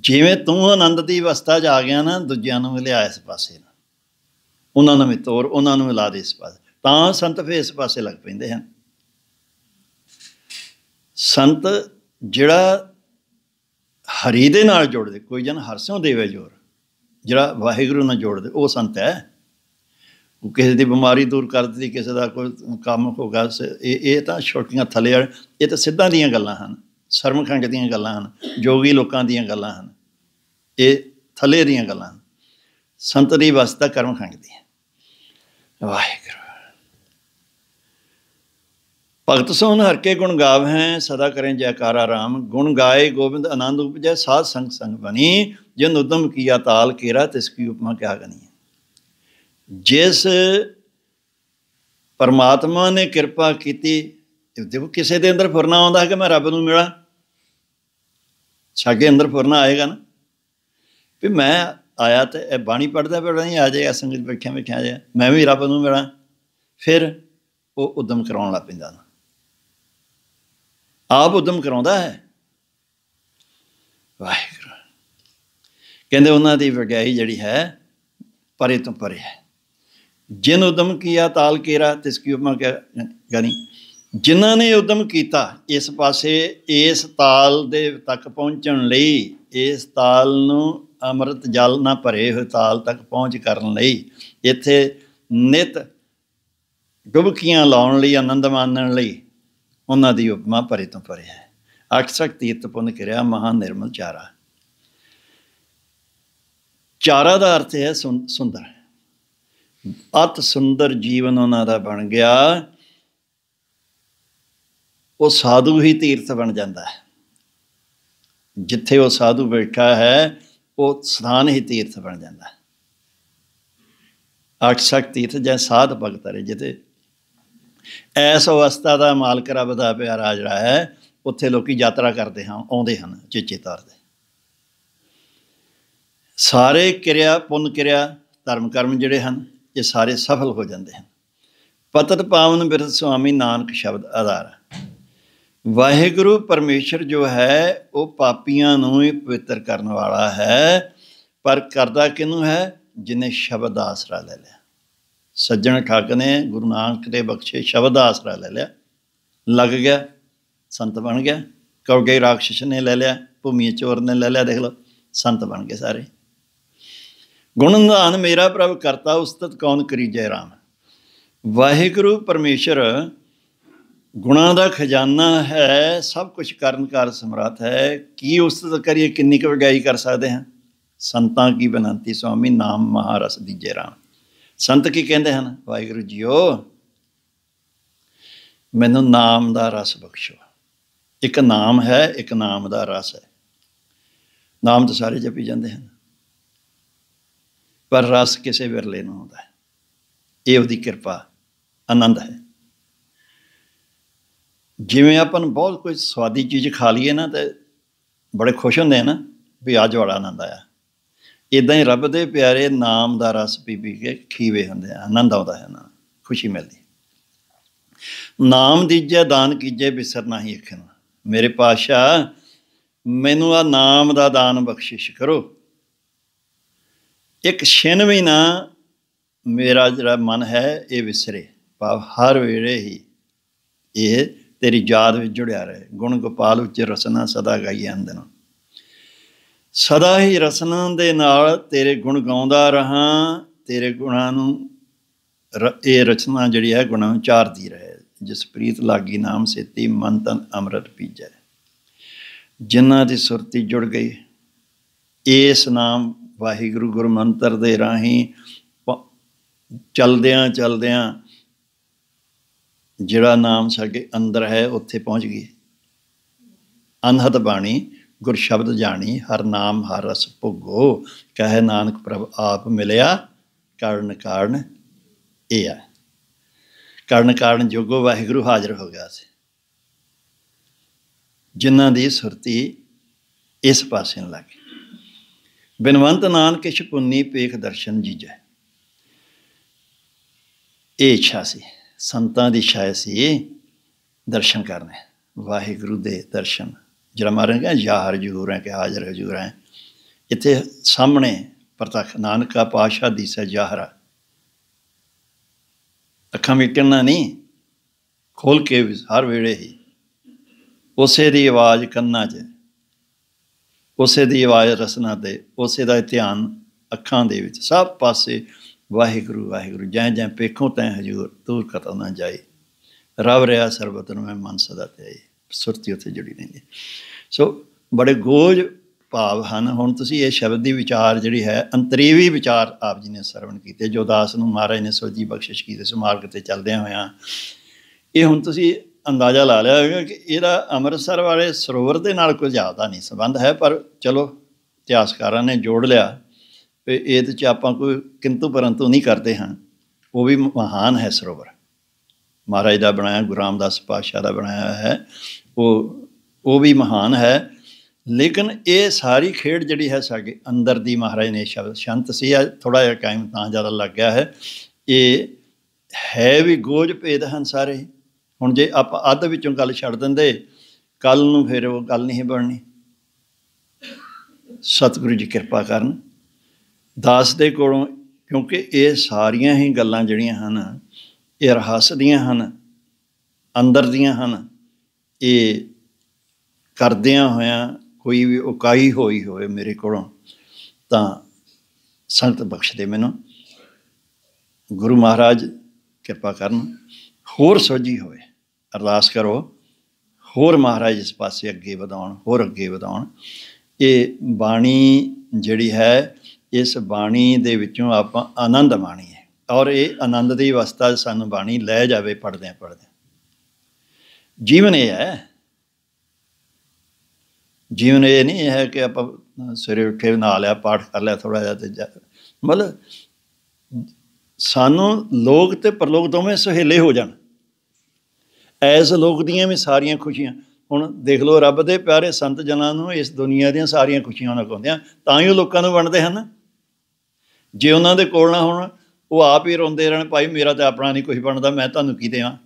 S2: ਜਿਵੇਂ ਤੂੰ ਆਨੰਦ ਦੀ ਅਵਸਥਾ 'ਚ ਆ ਗਿਆ ਨਾ ਦੂਜਿਆਂ ਨੂੰ ਲਿਆ ਇਸ ਪਾਸੇ ਉਹਨਾਂ ਨੂੰ ਵੀ ਤੋਰ ਉਹਨਾਂ ਨੂੰ ਲਾ ਦੇ ਇਸ ਪਾਸੇ ਤਾਂ ਸੰਤ ਫਿਰ ਇਸ ਪਾਸੇ ਲੱਗ ਪੈਂਦੇ ਹਨ ਸੰਤ ਜਿਹੜਾ ਹਰੀ ਦੇ ਨਾਲ ਜੁੜਦੇ ਕੋਈ ਜਨ ਹਰਸਿਓਂ ਦੇਵੇ ਜੋਰ ਜਿਹੜਾ ਵਾਹਿਗੁਰੂ ਨਾਲ ਜੋੜਦੇ ਉਹ ਸੰਤ ਹੈ ਉਹ ਕਿਸੇ ਦੀ ਬਿਮਾਰੀ ਦੂਰ ਕਰ ਦਿੱਤੀ ਕਿਸੇ ਦਾ ਕੋਈ ਕੰਮ ਹੋਗਾ ਇਹ ਇਹ ਤਾਂ ਛੋਟੀਆਂ ਥੱਲੇ ਇਹ ਤਾਂ ਸਿੱਧਾਂ ਦੀਆਂ ਗੱਲਾਂ ਹਨ ਸ਼ਰਮਖੰਡ ਦੀਆਂ ਗੱਲਾਂ ਹਨ ਜੋਗੀ ਲੋਕਾਂ ਦੀਆਂ ਗੱਲਾਂ ਹਨ ਇਹ ਥੱਲੇ ਦੀਆਂ ਗੱਲਾਂ ਸੰਤ ਦੀ ਵਸਤਾ ਕਰਮਖੰਡ ਦੀ ਵਾਹਿਗੁਰੂ ਭਗਤ ਸੋਨ ਹਰ ਕੇ ਗੁਣ ਗਾਵ ਹੈ ਸਦਾ ਕਰੇ ਜੈਕਾਰਾ ਰਾਮ ਗੁਣ ਗਾਏ ਗੋਬਿੰਦ ਆਨੰਦ ਉਪਜੈ ਸਾਧ ਸੰਗ ਸੰਗ ਬਣੀ ਜਿਨ ਉਦਮ ਕੀਆ ਤਾਲ ਕੇਰਾ ਤਿਸ ਕੀ ਉਪਮਾ ਕਿਆ ਗਨੀ ਜਿਸ ਪਰਮਾਤਮਾ ਨੇ ਕਿਰਪਾ ਕੀਤੀ ਦੇਖੋ ਕਿਸੇ ਦੇ ਅੰਦਰ ਫੁਰਨਾ ਆਉਂਦਾ ਹੈ ਕਿ ਮੈਂ ਰੱਬ ਨੂੰ ਮਿਲਾਂ ਛਾਗੇ ਅੰਦਰ ਫੁਰਨਾ ਆਏਗਾ ਨਾ ਵੀ ਮੈਂ ਆਇਆ ਤੇ ਇਹ ਬਾਣੀ ਪੜਦਾ ਪੜਦਾ ਨਹੀਂ ਆ ਜਾਏਗਾ ਸੰਗਤ ਬੈਠਿਆਂ ਵਿੱਚ ਆ ਜਾਏ ਮੈਂ ਵੀ ਰੱਬ ਨੂੰ ਮਿਲਾਂ ਫਿਰ ਉਹ ਉਦਮ ਕਰਾਉਣ ਲੱਗ ਪੈਂਦਾ ਆਪ ਉਦਮ ਕਰਾਉਂਦਾ ਹੈ ਵਾਹਿਗੁਰੂ ਕਹਿੰਦੇ ਉਹਨਾਂ ਦੀ ਵਡਿਆਈ ਜਿਹੜੀ ਹੈ ਪਰੇ ਤੋਂ ਪਰੇ ਹੈ ਜਿਨ ਉਦਮ ਕੀਆ ਤਾਲ ਕੇਰਾ ਤਿਸ ਕੀ ਉਪਮਾ ਗਾਨੀ ਜਿਨ੍ਹਾਂ ਨੇ ਉਦਮ ਕੀਤਾ ਇਸ ਪਾਸੇ ਇਸ ਤਾਲ ਦੇ ਤੱਕ ਪਹੁੰਚਣ ਲਈ ਇਸ ਤਾਲ ਨੂੰ ਅੰਮ੍ਰਿਤ ਜਲ ਨਾਲ ਭਰੇ ਹੋਏ ਤਾਲ ਤੱਕ ਪਹੁੰਚ ਕਰਨ ਲਈ ਇੱਥੇ ਨਿਤ ਡੁਬਕੀਆਂ ਲਾਉਣ ਲਈ ਆਨੰਦ ਮਾਣਨ ਲਈ ਉਹਨਾਂ ਦੀ ਉਪਮਾ ਪਰੇ ਤੋਂ ਪਰੇ ਹੈ ਅਕਸਰ ਤੀਰਤ ਪੁੰਨ ਕਰਿਆ ਮਹਾ ਨਿਰਮਲ ਚਾਰਾ ਚਾਰਾ ਦਾ ਅਰਥ ਹੈ ਸੁੰਦਰ ਅਤ ਸੁੰਦਰ ਜੀਵਨ ਉਹਨਾਂ ਦਾ ਬਣ ਗਿਆ ਉਹ ਸਾਧੂ ਹੀ ਤੀਰਥ ਬਣ ਜਾਂਦਾ ਹੈ ਜਿੱਥੇ ਉਹ ਸਾਧੂ ਬੈਠਾ ਹੈ ਉਹ ਸਥਾਨ ਹੀ ਤੀਰਥ ਬਣ ਜਾਂਦਾ ਹੈ ਅਠ ਤੀਰਥ ਜੈ ਸਾਧ ਭਗਤ ਰਹੇ ਜਿੱਥੇ ਐਸ ਅਵਸਥਾ ਦਾ ਮਾਲਕ ਰੱਬ ਦਾ ਪਿਆਰਾ ਜਿਹੜਾ ਹੈ ਉੱਥੇ ਲੋਕੀ ਯਾਤਰਾ ਕਰਦੇ ਹਾਂ ਆਉਂਦੇ ਹਨ ਚੇਚੇ ਤੌਰ ਤੇ ਸਾਰੇ ਕਿਰਿਆ ਪੁੰਨ ਕਿਰਿਆ ਧਰਮ ਕਰਮ ਜਿਹੜੇ ਹਨ ਇਹ ਸਾਰੇ ਸਫਲ ਹੋ ਜਾਂਦੇ ਹਨ ਪਤਤ ਪਾਵਨ ਬਿਰਧ ਸੁਆਮੀ ਨਾਨਕ ਸ਼ਬਦ ਆਧਾਰ ਵਾਹਿਗੁਰੂ ਪਰਮੇਸ਼ਰ ਜੋ ਹੈ ਉਹ ਪਾਪੀਆਂ ਨੂੰ ਹੀ ਪਵਿੱਤਰ ਕਰਨ ਵਾਲਾ ਹੈ ਪਰ ਕਰਦਾ ਕਿਨੂੰ ਹੈ ਜਿਨੇ ਸ਼ਬਦ ਆਸਰਾ ਲੈ ਲਿਆ ਸੱਜਣ ਖੱਕ ਨੇ ਗੁਰੂ ਨਾਨਕ ਦੇ ਬਖਸ਼ੇ ਸ਼ਬਦ ਆਸਰਾ ਲੈ ਲਿਆ ਲੱਗ ਗਿਆ ਸੰਤ ਬਣ ਗਿਆ ਕੌਗੇ ਰਾਖਸ਼ ਨੇ ਲੈ ਲਿਆ ਭੂਮੀ ਚੋਰ ਨੇ ਲੈ ਲਿਆ ਦੇਖ ਲਓ ਸੰਤ ਬਣ ਗਏ ਸਾਰੇ ਗੁਣਨਦਾਨ ਮੇਰਾ ਪ੍ਰਭ ਕਰਤਾ ਉਸਤਤ ਕੌਣ ਕਰੀਜੈ ਰਾਮ ਵਾਹਿਗੁਰੂ ਪਰਮੇਸ਼ਰ ਗੁਣਾ ਦਾ ਖਜ਼ਾਨਾ ਹੈ ਸਭ ਕੁਝ ਕਰਨ ਕਰ ਸਮਰੱਥ ਹੈ ਕੀ ਉਸਤਤ ਕਰੀਏ ਕਿੰਨੀ ਕੁ ਵਡਿਆਈ ਕਰ ਸਕਦੇ ਹਾਂ ਸੰਤਾਂ ਕੀ ਬਨੰਤੀ ਸੁਆਮੀ ਨਾਮ ਮਹਾਰਸ ਜੈ ਰਾਮ ਸੰਤ ਕੀ ਕਹਿੰਦੇ ਹਨ ਵਾਹਿਗੁਰੂ ਜੀਓ ਮੈਨੂੰ ਨਾਮ ਦਾ ਰਸ ਬਖਸ਼ੋ ਇੱਕ ਨਾਮ ਹੈ ਇੱਕ ਨਾਮ ਦਾ ਰਸ ਹੈ ਨਾਮ ਤਾਂ ਸਾਰੇ ਜਪੀ ਜਾਂਦੇ ਹਨ ਪਰ ਰਸ ਕਿਸੇ ਵਿਰਲੇ ਨੂੰ ਹੁੰਦਾ ਹੈ ਇਹ ਉਹਦੀ ਕਿਰਪਾ ਆਨੰਦ ਹੈ ਜਿਵੇਂ ਆਪਾਂ ਬਹੁਤ ਕੋਈ ਸਵਾਦੀ ਚੀਜ਼ ਖਾ ਲਈਏ ਨਾ ਤੇ ਬੜੇ ਖੁਸ਼ ਹੁੰਦੇ ਆ ਨਾ ਵੀ ਅੱਜ ਵਾਲਾ ਆਨੰਦ ਆਇਆ ਇਦਾਂ ਹੀ ਰੱਬ ਦੇ ਪਿਆਰੇ ਨਾਮ ਦਾ ਰਸ ਪੀ ਪੀ ਕੇ ਖੀਵੇ ਹੁੰਦੇ ਆ ਆਨੰਦ ਆਉਂਦਾ ਹੈ ਨਾ ਖੁਸ਼ੀ ਮਿਲਦੀ ਨਾਮ ਦੀਜੈ ਦਾਨ ਕੀਜੇ ਬਿਸਰ ਨਹੀਂ ਅਖਣਾ ਮੇਰੇ ਪਾਸ਼ਾ ਮੈਨੂੰ ਆ ਨਾਮ ਦਾ ਦਾਨ ਬਖਸ਼ਿਸ਼ ਕਰੋ ਇੱਕ ਛਿਨ ਵੀ ਨਾ ਮੇਰਾ ਜਿਹੜਾ ਮਨ ਹੈ ਇਹ ਵਿਸਰੇ ਭਾਵ ਹਰ ਵੇਲੇ ਹੀ ਇਹ ਤੇਰੀ ਯਾਦ ਵਿੱਚ ਜੁੜਿਆ ਰਹੇ ਗੁਣ ਗੋਪਾਲ ਵਿੱਚ ਰਸਨਾ ਸਦਾ ਗਾਈ ਨੇ ਸਦਾ ਹੀ ਰਸਨਾਂ ਦੇ ਨਾਲ ਤੇਰੇ ਗੁਣ ਗਾਉਂਦਾ ਰਹਾ ਤੇਰੇ ਗੁਣਾਂ ਨੂੰ ਇਹ ਰਚਨਾ ਜਿਹੜੀ ਹੈ ਗੁਣਾਂ ਨੂੰ ਚਾਰਦੀ ਰਹੇ ਜਿਸ ਪ੍ਰੀਤ ਲਾਗੀ ਨਾਮ ਸੇਤੀ ਮਨ ਤਨ ਅੰਮ੍ਰਿਤ ਪੀਜੈ ਜਿਨ੍ਹਾਂ ਦੀ ਸੁਰਤੀ ਜੁੜ ਗਈ ਇਸ ਨਾਮ ਵਾਹਿਗੁਰੂ ਗੁਰਮੰਤਰ ਦੇ ਰਾਹੀਂ ਚਲਦਿਆਂ ਚਲਦਿਆਂ ਜਿਹੜਾ ਨਾਮ ਸਾਡੇ ਅੰਦਰ ਹੈ ਉੱਥੇ ਪਹੁੰਚ ਗਈ ਅਨਹਦ ਬਾਣੀ ਗੁਰ ਸ਼ਬਦ ਜਾਣੀ ਹਰ ਨਾਮ ਹਰ ਰਸ ਭੋਗੋ ਕਹੇ ਨਾਨਕ ਪ੍ਰਭ ਆਪ ਮਿਲਿਆ ਕਰਨ ਕਾਰਨ ਇਹ ਆ ਕਾਰਨ ਕਾਰਨ ਜੋਗੋ ਵਾਹਿਗੁਰੂ ਹਾਜ਼ਰ ਹੋ ਗਿਆ ਸੀ ਜਿਨ੍ਹਾਂ ਦੀ ਸੁਰਤੀ ਇਸ ਪਾਸੇ ਨ ਲੱਗੇ ਬਿਨਵੰਤ ਨਾਨਕ ਸ਼ਪੁੰਨੀ ਪੇਖ ਦਰਸ਼ਨ ਜੀਜੈ ਇਹ ਇੱਛਾ ਸੀ ਸੰਤਾਂ ਦੀ ਛਾਇ ਸੀ ਦਰਸ਼ਨ ਕਰਨੇ ਵਾਹਿਗੁਰੂ ਦੇ ਦਰਸ਼ਨ ਜਿਹੜਾ ਨੇ ਕਹਿੰਦੇ ਯਾ ਹਰ ਹਜ਼ੂਰ ਹੈ ਕਿ ਹਾਜ਼ਰ ਹਜ਼ੂਰ ਹੈ ਇੱਥੇ ਸਾਹਮਣੇ ਪ੍ਰਤੱਖ ਨਾਨਕਾ ਪਾਸ਼ਾ ਦੀ ਸਜਾਹਰਾ ਅੱਖਾਂ ਮੀਟਣਾ ਨਹੀਂ ਖੋਲ ਕੇ ਹਰ ਵੇਲੇ ਹੀ ਉਸੇ ਦੀ ਆਵਾਜ਼ ਕੰਨਾਂ 'ਚ ਉਸੇ ਦੀ ਆਵਾਜ਼ ਰਸਨਾ ਤੇ ਉਸੇ ਦਾ ਧਿਆਨ ਅੱਖਾਂ ਦੇ ਵਿੱਚ ਸਭ ਪਾਸੇ ਵਾਹਿਗੁਰੂ ਵਾਹਿਗੁਰੂ ਜੈ ਜੈ ਪੇਖੋ ਤੈ ਹਜੂਰ ਦੂਰ ਕਤੋਂ ਨਾ ਜਾਏ ਰਵ ਰਿਆ ਸਰਬਤ ਨੂੰ ਮੈਂ ਮਨ ਸਦਾ ਤੇ ਆਈ ਸੁਰਤੀ ਉੱਤੇ ਜੁੜੀ ਰਹਿੰਦੀ ਸੋ ਬੜੇ ਗੋਝ ਭਾਵ ਹਨ ਹੁਣ ਤੁਸੀਂ ਇਹ ਸ਼ਬਦ ਦੀ ਵਿਚਾਰ ਜਿਹੜੀ ਹੈ ਅੰਤਰੀਵੀ ਵਿਚਾਰ ਆਪ ਜੀ ਨੇ ਸਰਵਣ ਕੀਤੇ ਜੋ ਦਾਸ ਨੂੰ ਮਹਾਰਾਜ ਨੇ ਸੋਜੀ ਬਖਸ਼ਿਸ਼ ਕੀਤੀ ਸੋ ਮਾਰਗ ਤੇ ਚੱਲਦਿਆਂ ਹੋਇਆਂ ਇਹ ਹੁਣ ਤੁਸੀਂ ਅੰਦਾਜ਼ਾ ਲਾ ਲਿਆ ਹੋਵੇਗਾ ਕਿ ਇਹਦਾ ਅੰਮ੍ਰਿਤਸਰ ਵਾਲੇ ਸਰੋਵਰ ਦੇ ਨਾਲ ਕੋਈ ਜ਼ਿਆਦਾ ਨਹੀਂ ਸੰਬੰਧ ਹੈ ਪਰ ਚਲੋ ਇਤਿਹਾਸਕਾਰਾਂ ਨੇ ਜੋੜ ਲਿਆ ਵੀ ਤੇ ਚ ਆਪਾਂ ਕੋਈ ਕਿੰਤੂ ਪਰੰਤੂ ਨਹੀਂ ਕਰਦੇ ਹਾਂ ਉਹ ਵੀ ਮਹਾਨ ਹੈ ਸਰੋਵਰ ਮਹਾਰਾਜ ਦਾ ਬਣਾਇਆ ਗੁਰੂ ਰਾਮਦਾਸ ਪਾਸ਼ਾ ਦਾ ਬਣਾਇਆ ਹੈ ਉਹ ਉਹ ਵੀ ਮਹਾਨ ਹੈ ਲੇਕਿਨ ਇਹ ਸਾਰੀ ਖੇਡ ਜਿਹੜੀ ਹੈ ਸਾਡੇ ਅੰਦਰ ਦੀ ਮਹਾਰਾਜ ਨੇ ਸ਼ਾਂਤ ਸੀ ਥੋੜਾ ਜਿਹਾ ਟਾਈਮ ਤਾਂ ਜ਼ਿਆਦਾ ਲੱਗ ਗਿਆ ਹੈ ਇਹ ਹੈ ਵੀ ਗੋਜ ਭੇਦ ਹਨ ਸਾਰੇ ਹੁਣ ਜੇ ਆਪਾਂ ਅੱਧ ਵਿੱਚੋਂ ਗੱਲ ਛੱਡ ਦਿੰਦੇ ਕੱਲ ਨੂੰ ਫਿਰ ਉਹ ਗੱਲ ਨਹੀਂ ਬਣਨੀ ਸਤਿਗੁਰੂ ਜੀ ਕਿਰਪਾ ਕਰਨ ਦਾਸ ਦੇ ਕੋਲੋਂ ਕਿਉਂਕਿ ਇਹ ਸਾਰੀਆਂ ਹੀ ਗੱਲਾਂ ਜਿਹੜੀਆਂ ਹਨ ਇਹ ਰਹੱਸ ਦੀਆਂ ਹਨ ਅੰਦਰ ਦੀਆਂ ਹਨ ਇਹ ਕਰਦਿਆਂ ਹੋਇਆਂ ਕੋਈ ਵੀ ਉਕਾਈ ਹੋਈ ਹੋਵੇ ਮੇਰੇ ਕੋਲੋਂ ਤਾਂ ਸੰਤ ਬਖਸ਼ ਦੇ ਮੈਨੂੰ ਗੁਰੂ ਮਹਾਰਾਜ ਕਿਰਪਾ ਕਰਨ ਹੋਰ ਸੋਝੀ ਹੋਵੇ ਅਰਦਾਸ ਕਰੋ ਹੋਰ ਮਹਾਰਾਜ ਇਸ ਪਾਸੇ ਅੱਗੇ ਵਧਾਉਣ ਹੋਰ ਅੱਗੇ ਵਧਾਉਣ ਇਹ ਬਾਣੀ ਜਿਹੜੀ ਹੈ ਇਸ ਬਾਣੀ ਦੇ ਵਿੱਚੋਂ ਆਪਾਂ ਆਨੰਦ ਮਾਣੀਏ ਔਰ ਇਹ ਆਨੰਦ ਦੀ ਅਵਸਥਾ ਸਾਨੂੰ ਬਾਣੀ ਲੈ ਜਾਵੇ ਪੜਦੇ ਪੜਦੇ ਜੀਵਨ ਇਹ ਹੈ ਜੀਵਨ ਇਹ ਨਹੀਂ ਹੈ ਕਿ ਆਪਾਂ ਸਵੇਰੇ ਉੱਠੇ ਨਾ ਲਿਆ ਪਾਠ ਕਰ ਲਿਆ ਥੋੜਾ ਜਿਹਾ ਤੇ ਮਤਲਬ ਸਾਨੂੰ ਲੋਕ ਤੇ ਪਰਲੋਕ ਦੋਵੇਂ ਸਹੇਲੇ ਹੋ ਜਾਣ ਐਸ ਲੋਕ ਦੀਆਂ ਵੀ ਸਾਰੀਆਂ ਖੁਸ਼ੀਆਂ ਹੁਣ ਦੇਖ ਲਓ ਰੱਬ ਦੇ ਪਿਆਰੇ ਸੰਤ ਜਨਾਂ ਨੂੰ ਇਸ ਦੁਨੀਆ ਦੀਆਂ ਸਾਰੀਆਂ ਖੁਸ਼ੀਆਂ ਨਾ ਕੋਲ ਆ ਤਾਂ ਹੀ ਉਹ ਲੋਕਾਂ ਨੂੰ ਵੰਡਦੇ ਹਨ ਜੇ ਉਹਨਾਂ ਦੇ ਕੋਲ ਨਾ ਹੋਣ ਉਹ ਆਪ ਹੀ ਰੋਂਦੇ ਰਹਿਣ ਭਾਈ ਮੇਰਾ ਤਾਂ ਆਪਣਾ ਨਹੀਂ ਕੁਝ ਬਣਦਾ ਮੈਂ ਤੁਹਾਨੂੰ ਕੀ ਦੇਵਾਂ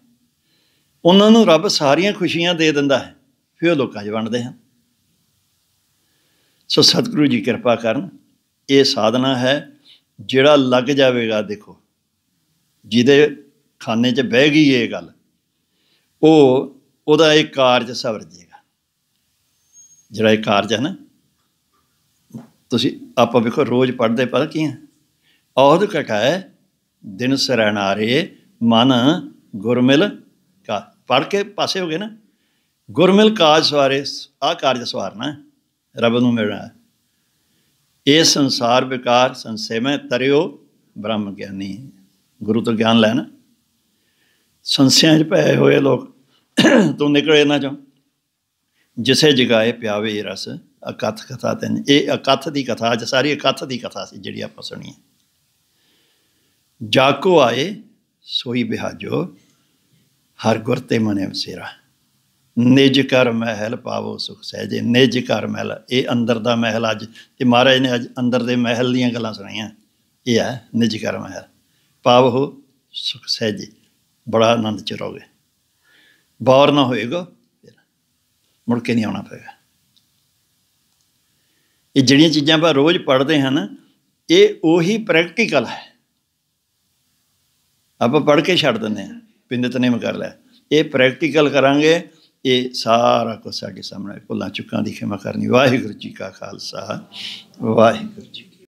S2: ਉਹਨਾਂ ਨੂੰ ਰੱਬ ਸਾਰੀਆਂ ਖੁਸ਼ੀਆਂ ਦੇ ਦਿੰਦਾ ਹੈ ਫਿਰ ਉਹ ਲੋਕਾਂ 'ਚ ਵੰਡਦੇ ਹਨ ਸੋ ਸਤਿਗੁਰੂ ਜੀ ਕਿਰਪਾ ਕਰਨ ਇਹ ਸਾਧਨਾ ਹੈ ਜਿਹੜਾ ਲੱਗ ਜਾਵੇਗਾ ਦੇਖੋ ਜਿਹਦੇ ਖਾਨੇ 'ਚ ਬਹਿ ਗਈ ਇਹ ਗੱਲ ਉਹ ਉਹਦਾ ਇਹ ਕਾਰਜ ਸਵਰ ਜੇਗਾ ਜਿਹੜਾ ਇਹ ਕਾਰਜ ਹੈ ਨਾ ਤੁਸੀਂ ਆਪਾਂ ਵੇਖੋ ਰੋਜ਼ ਪੜ੍ਹਦੇ ਪਰ ਕੀ ਹੈ ਔਧ ਕਕੈ ਦਿਨ ਰਹੇ ਮਨ ਗੁਰਮਿਲ ਕਾ ਪੜ ਕੇ ਪਾਸੇ ਹੋ ਗਏ ਨਾ ਗੁਰਮਿਲ ਕਾਜ ਸਵਾਰੇ ਆ ਕਾਰਜ ਸਵਾਰਨਾ ਰੱਬ ਨੂੰ ਮਿਲਣਾ ਇਹ ਸੰਸਾਰ ਵਿਕਾਰ ਸੰਸੇਮੈ ਤਰਿਓ ਬ੍ਰਹਮ ਗਿਆਨੀ ਗੁਰੂ ਤੋਂ ਗਿਆਨ ਲੈਣਾ ਸੰਸਿਆਂ 'ਚ ਪਏ ਹੋਏ ਲੋਕ ਤੂੰ ਨਿਕਲੇ ਨਾ ਚੋਂ ਜਿਸੇ ਜਗਾਏ ਪਿਆਵੇ ਰਸ ਅਕਥ ਕਥਾ ਤੈਨ ਇਹ ਅਕਥ ਦੀ ਕਥਾ ਜ ਸਾਰੀ ਅਕਥ ਦੀ ਕਥਾ ਸੀ ਜਿਹੜੀ ਆਪਾਂ ਸੁਣੀ ਹੈ ਜਾ ਕੋ ਆਏ ਸੋਈ ਬਿਹਾਜੋ ਹਰ ਗੁਰ ਤੇ ਮਨੇ ਵਸੇਰਾ ਨਿਜ ਕਰ ਮਹਿਲ ਪਾਵੋ ਸੁਖ ਸਹਿਜੇ ਨਿਜ ਕਰ ਮਹਿਲ ਇਹ ਅੰਦਰ ਦਾ ਮਹਿਲ ਅੱਜ ਤੇ ਮਹਾਰਾਜ ਨੇ ਅੱਜ ਅੰਦਰ ਦੇ ਮਹਿਲ ਦੀਆਂ ਗੱਲਾਂ ਸੁਣਾਈਆਂ ਇਹ ਹੈ ਨਿਜ ਕਰ ਮਹਿਲ ਪਾਵੋ ਸੁਖ ਸਹਿਜੇ ਬੜਾ ਆਨੰਦ ਚ ਰਹੋਗੇ ਬਾਹਰ ਨਾ ਹੋਏਗਾ ਮੁੜ ਕੇ ਨਹੀਂ ਆਉਣਾ ਪਏਗਾ ਇਹ ਜਿਹੜੀਆਂ ਚੀਜ਼ਾਂ ਆਪਾਂ ਰੋਜ਼ ਪੜ੍ਹਦੇ ਹਨ ਇਹ ਉਹੀ ਪ੍ਰੈਕਟੀਕਲ ਹੈ ਆਪਾਂ ਪੜ੍ਹ ਕੇ ਛੱਡ ਦਿੰਦੇ ਆ ਪਿੰਦਤ ਨੇ ਕਰ ਲਿਆ ਇਹ ਪ੍ਰੈਕਟੀਕਲ ਕਰਾਂਗੇ ਇਹ ਸਾਰਾ ਕੁਝ ਸਾਡੇ ਸਾਹਮਣੇ ਭੁੱਲਾਂ ਚੁੱਕਾਂ ਦੀ ਖਿਮਾ ਕਰਨੀ ਵਾਹਿਗੁਰੂ ਜੀ ਕਾ ਖਾਲਸਾ ਵਾਹਿਗੁਰੂ ਜੀ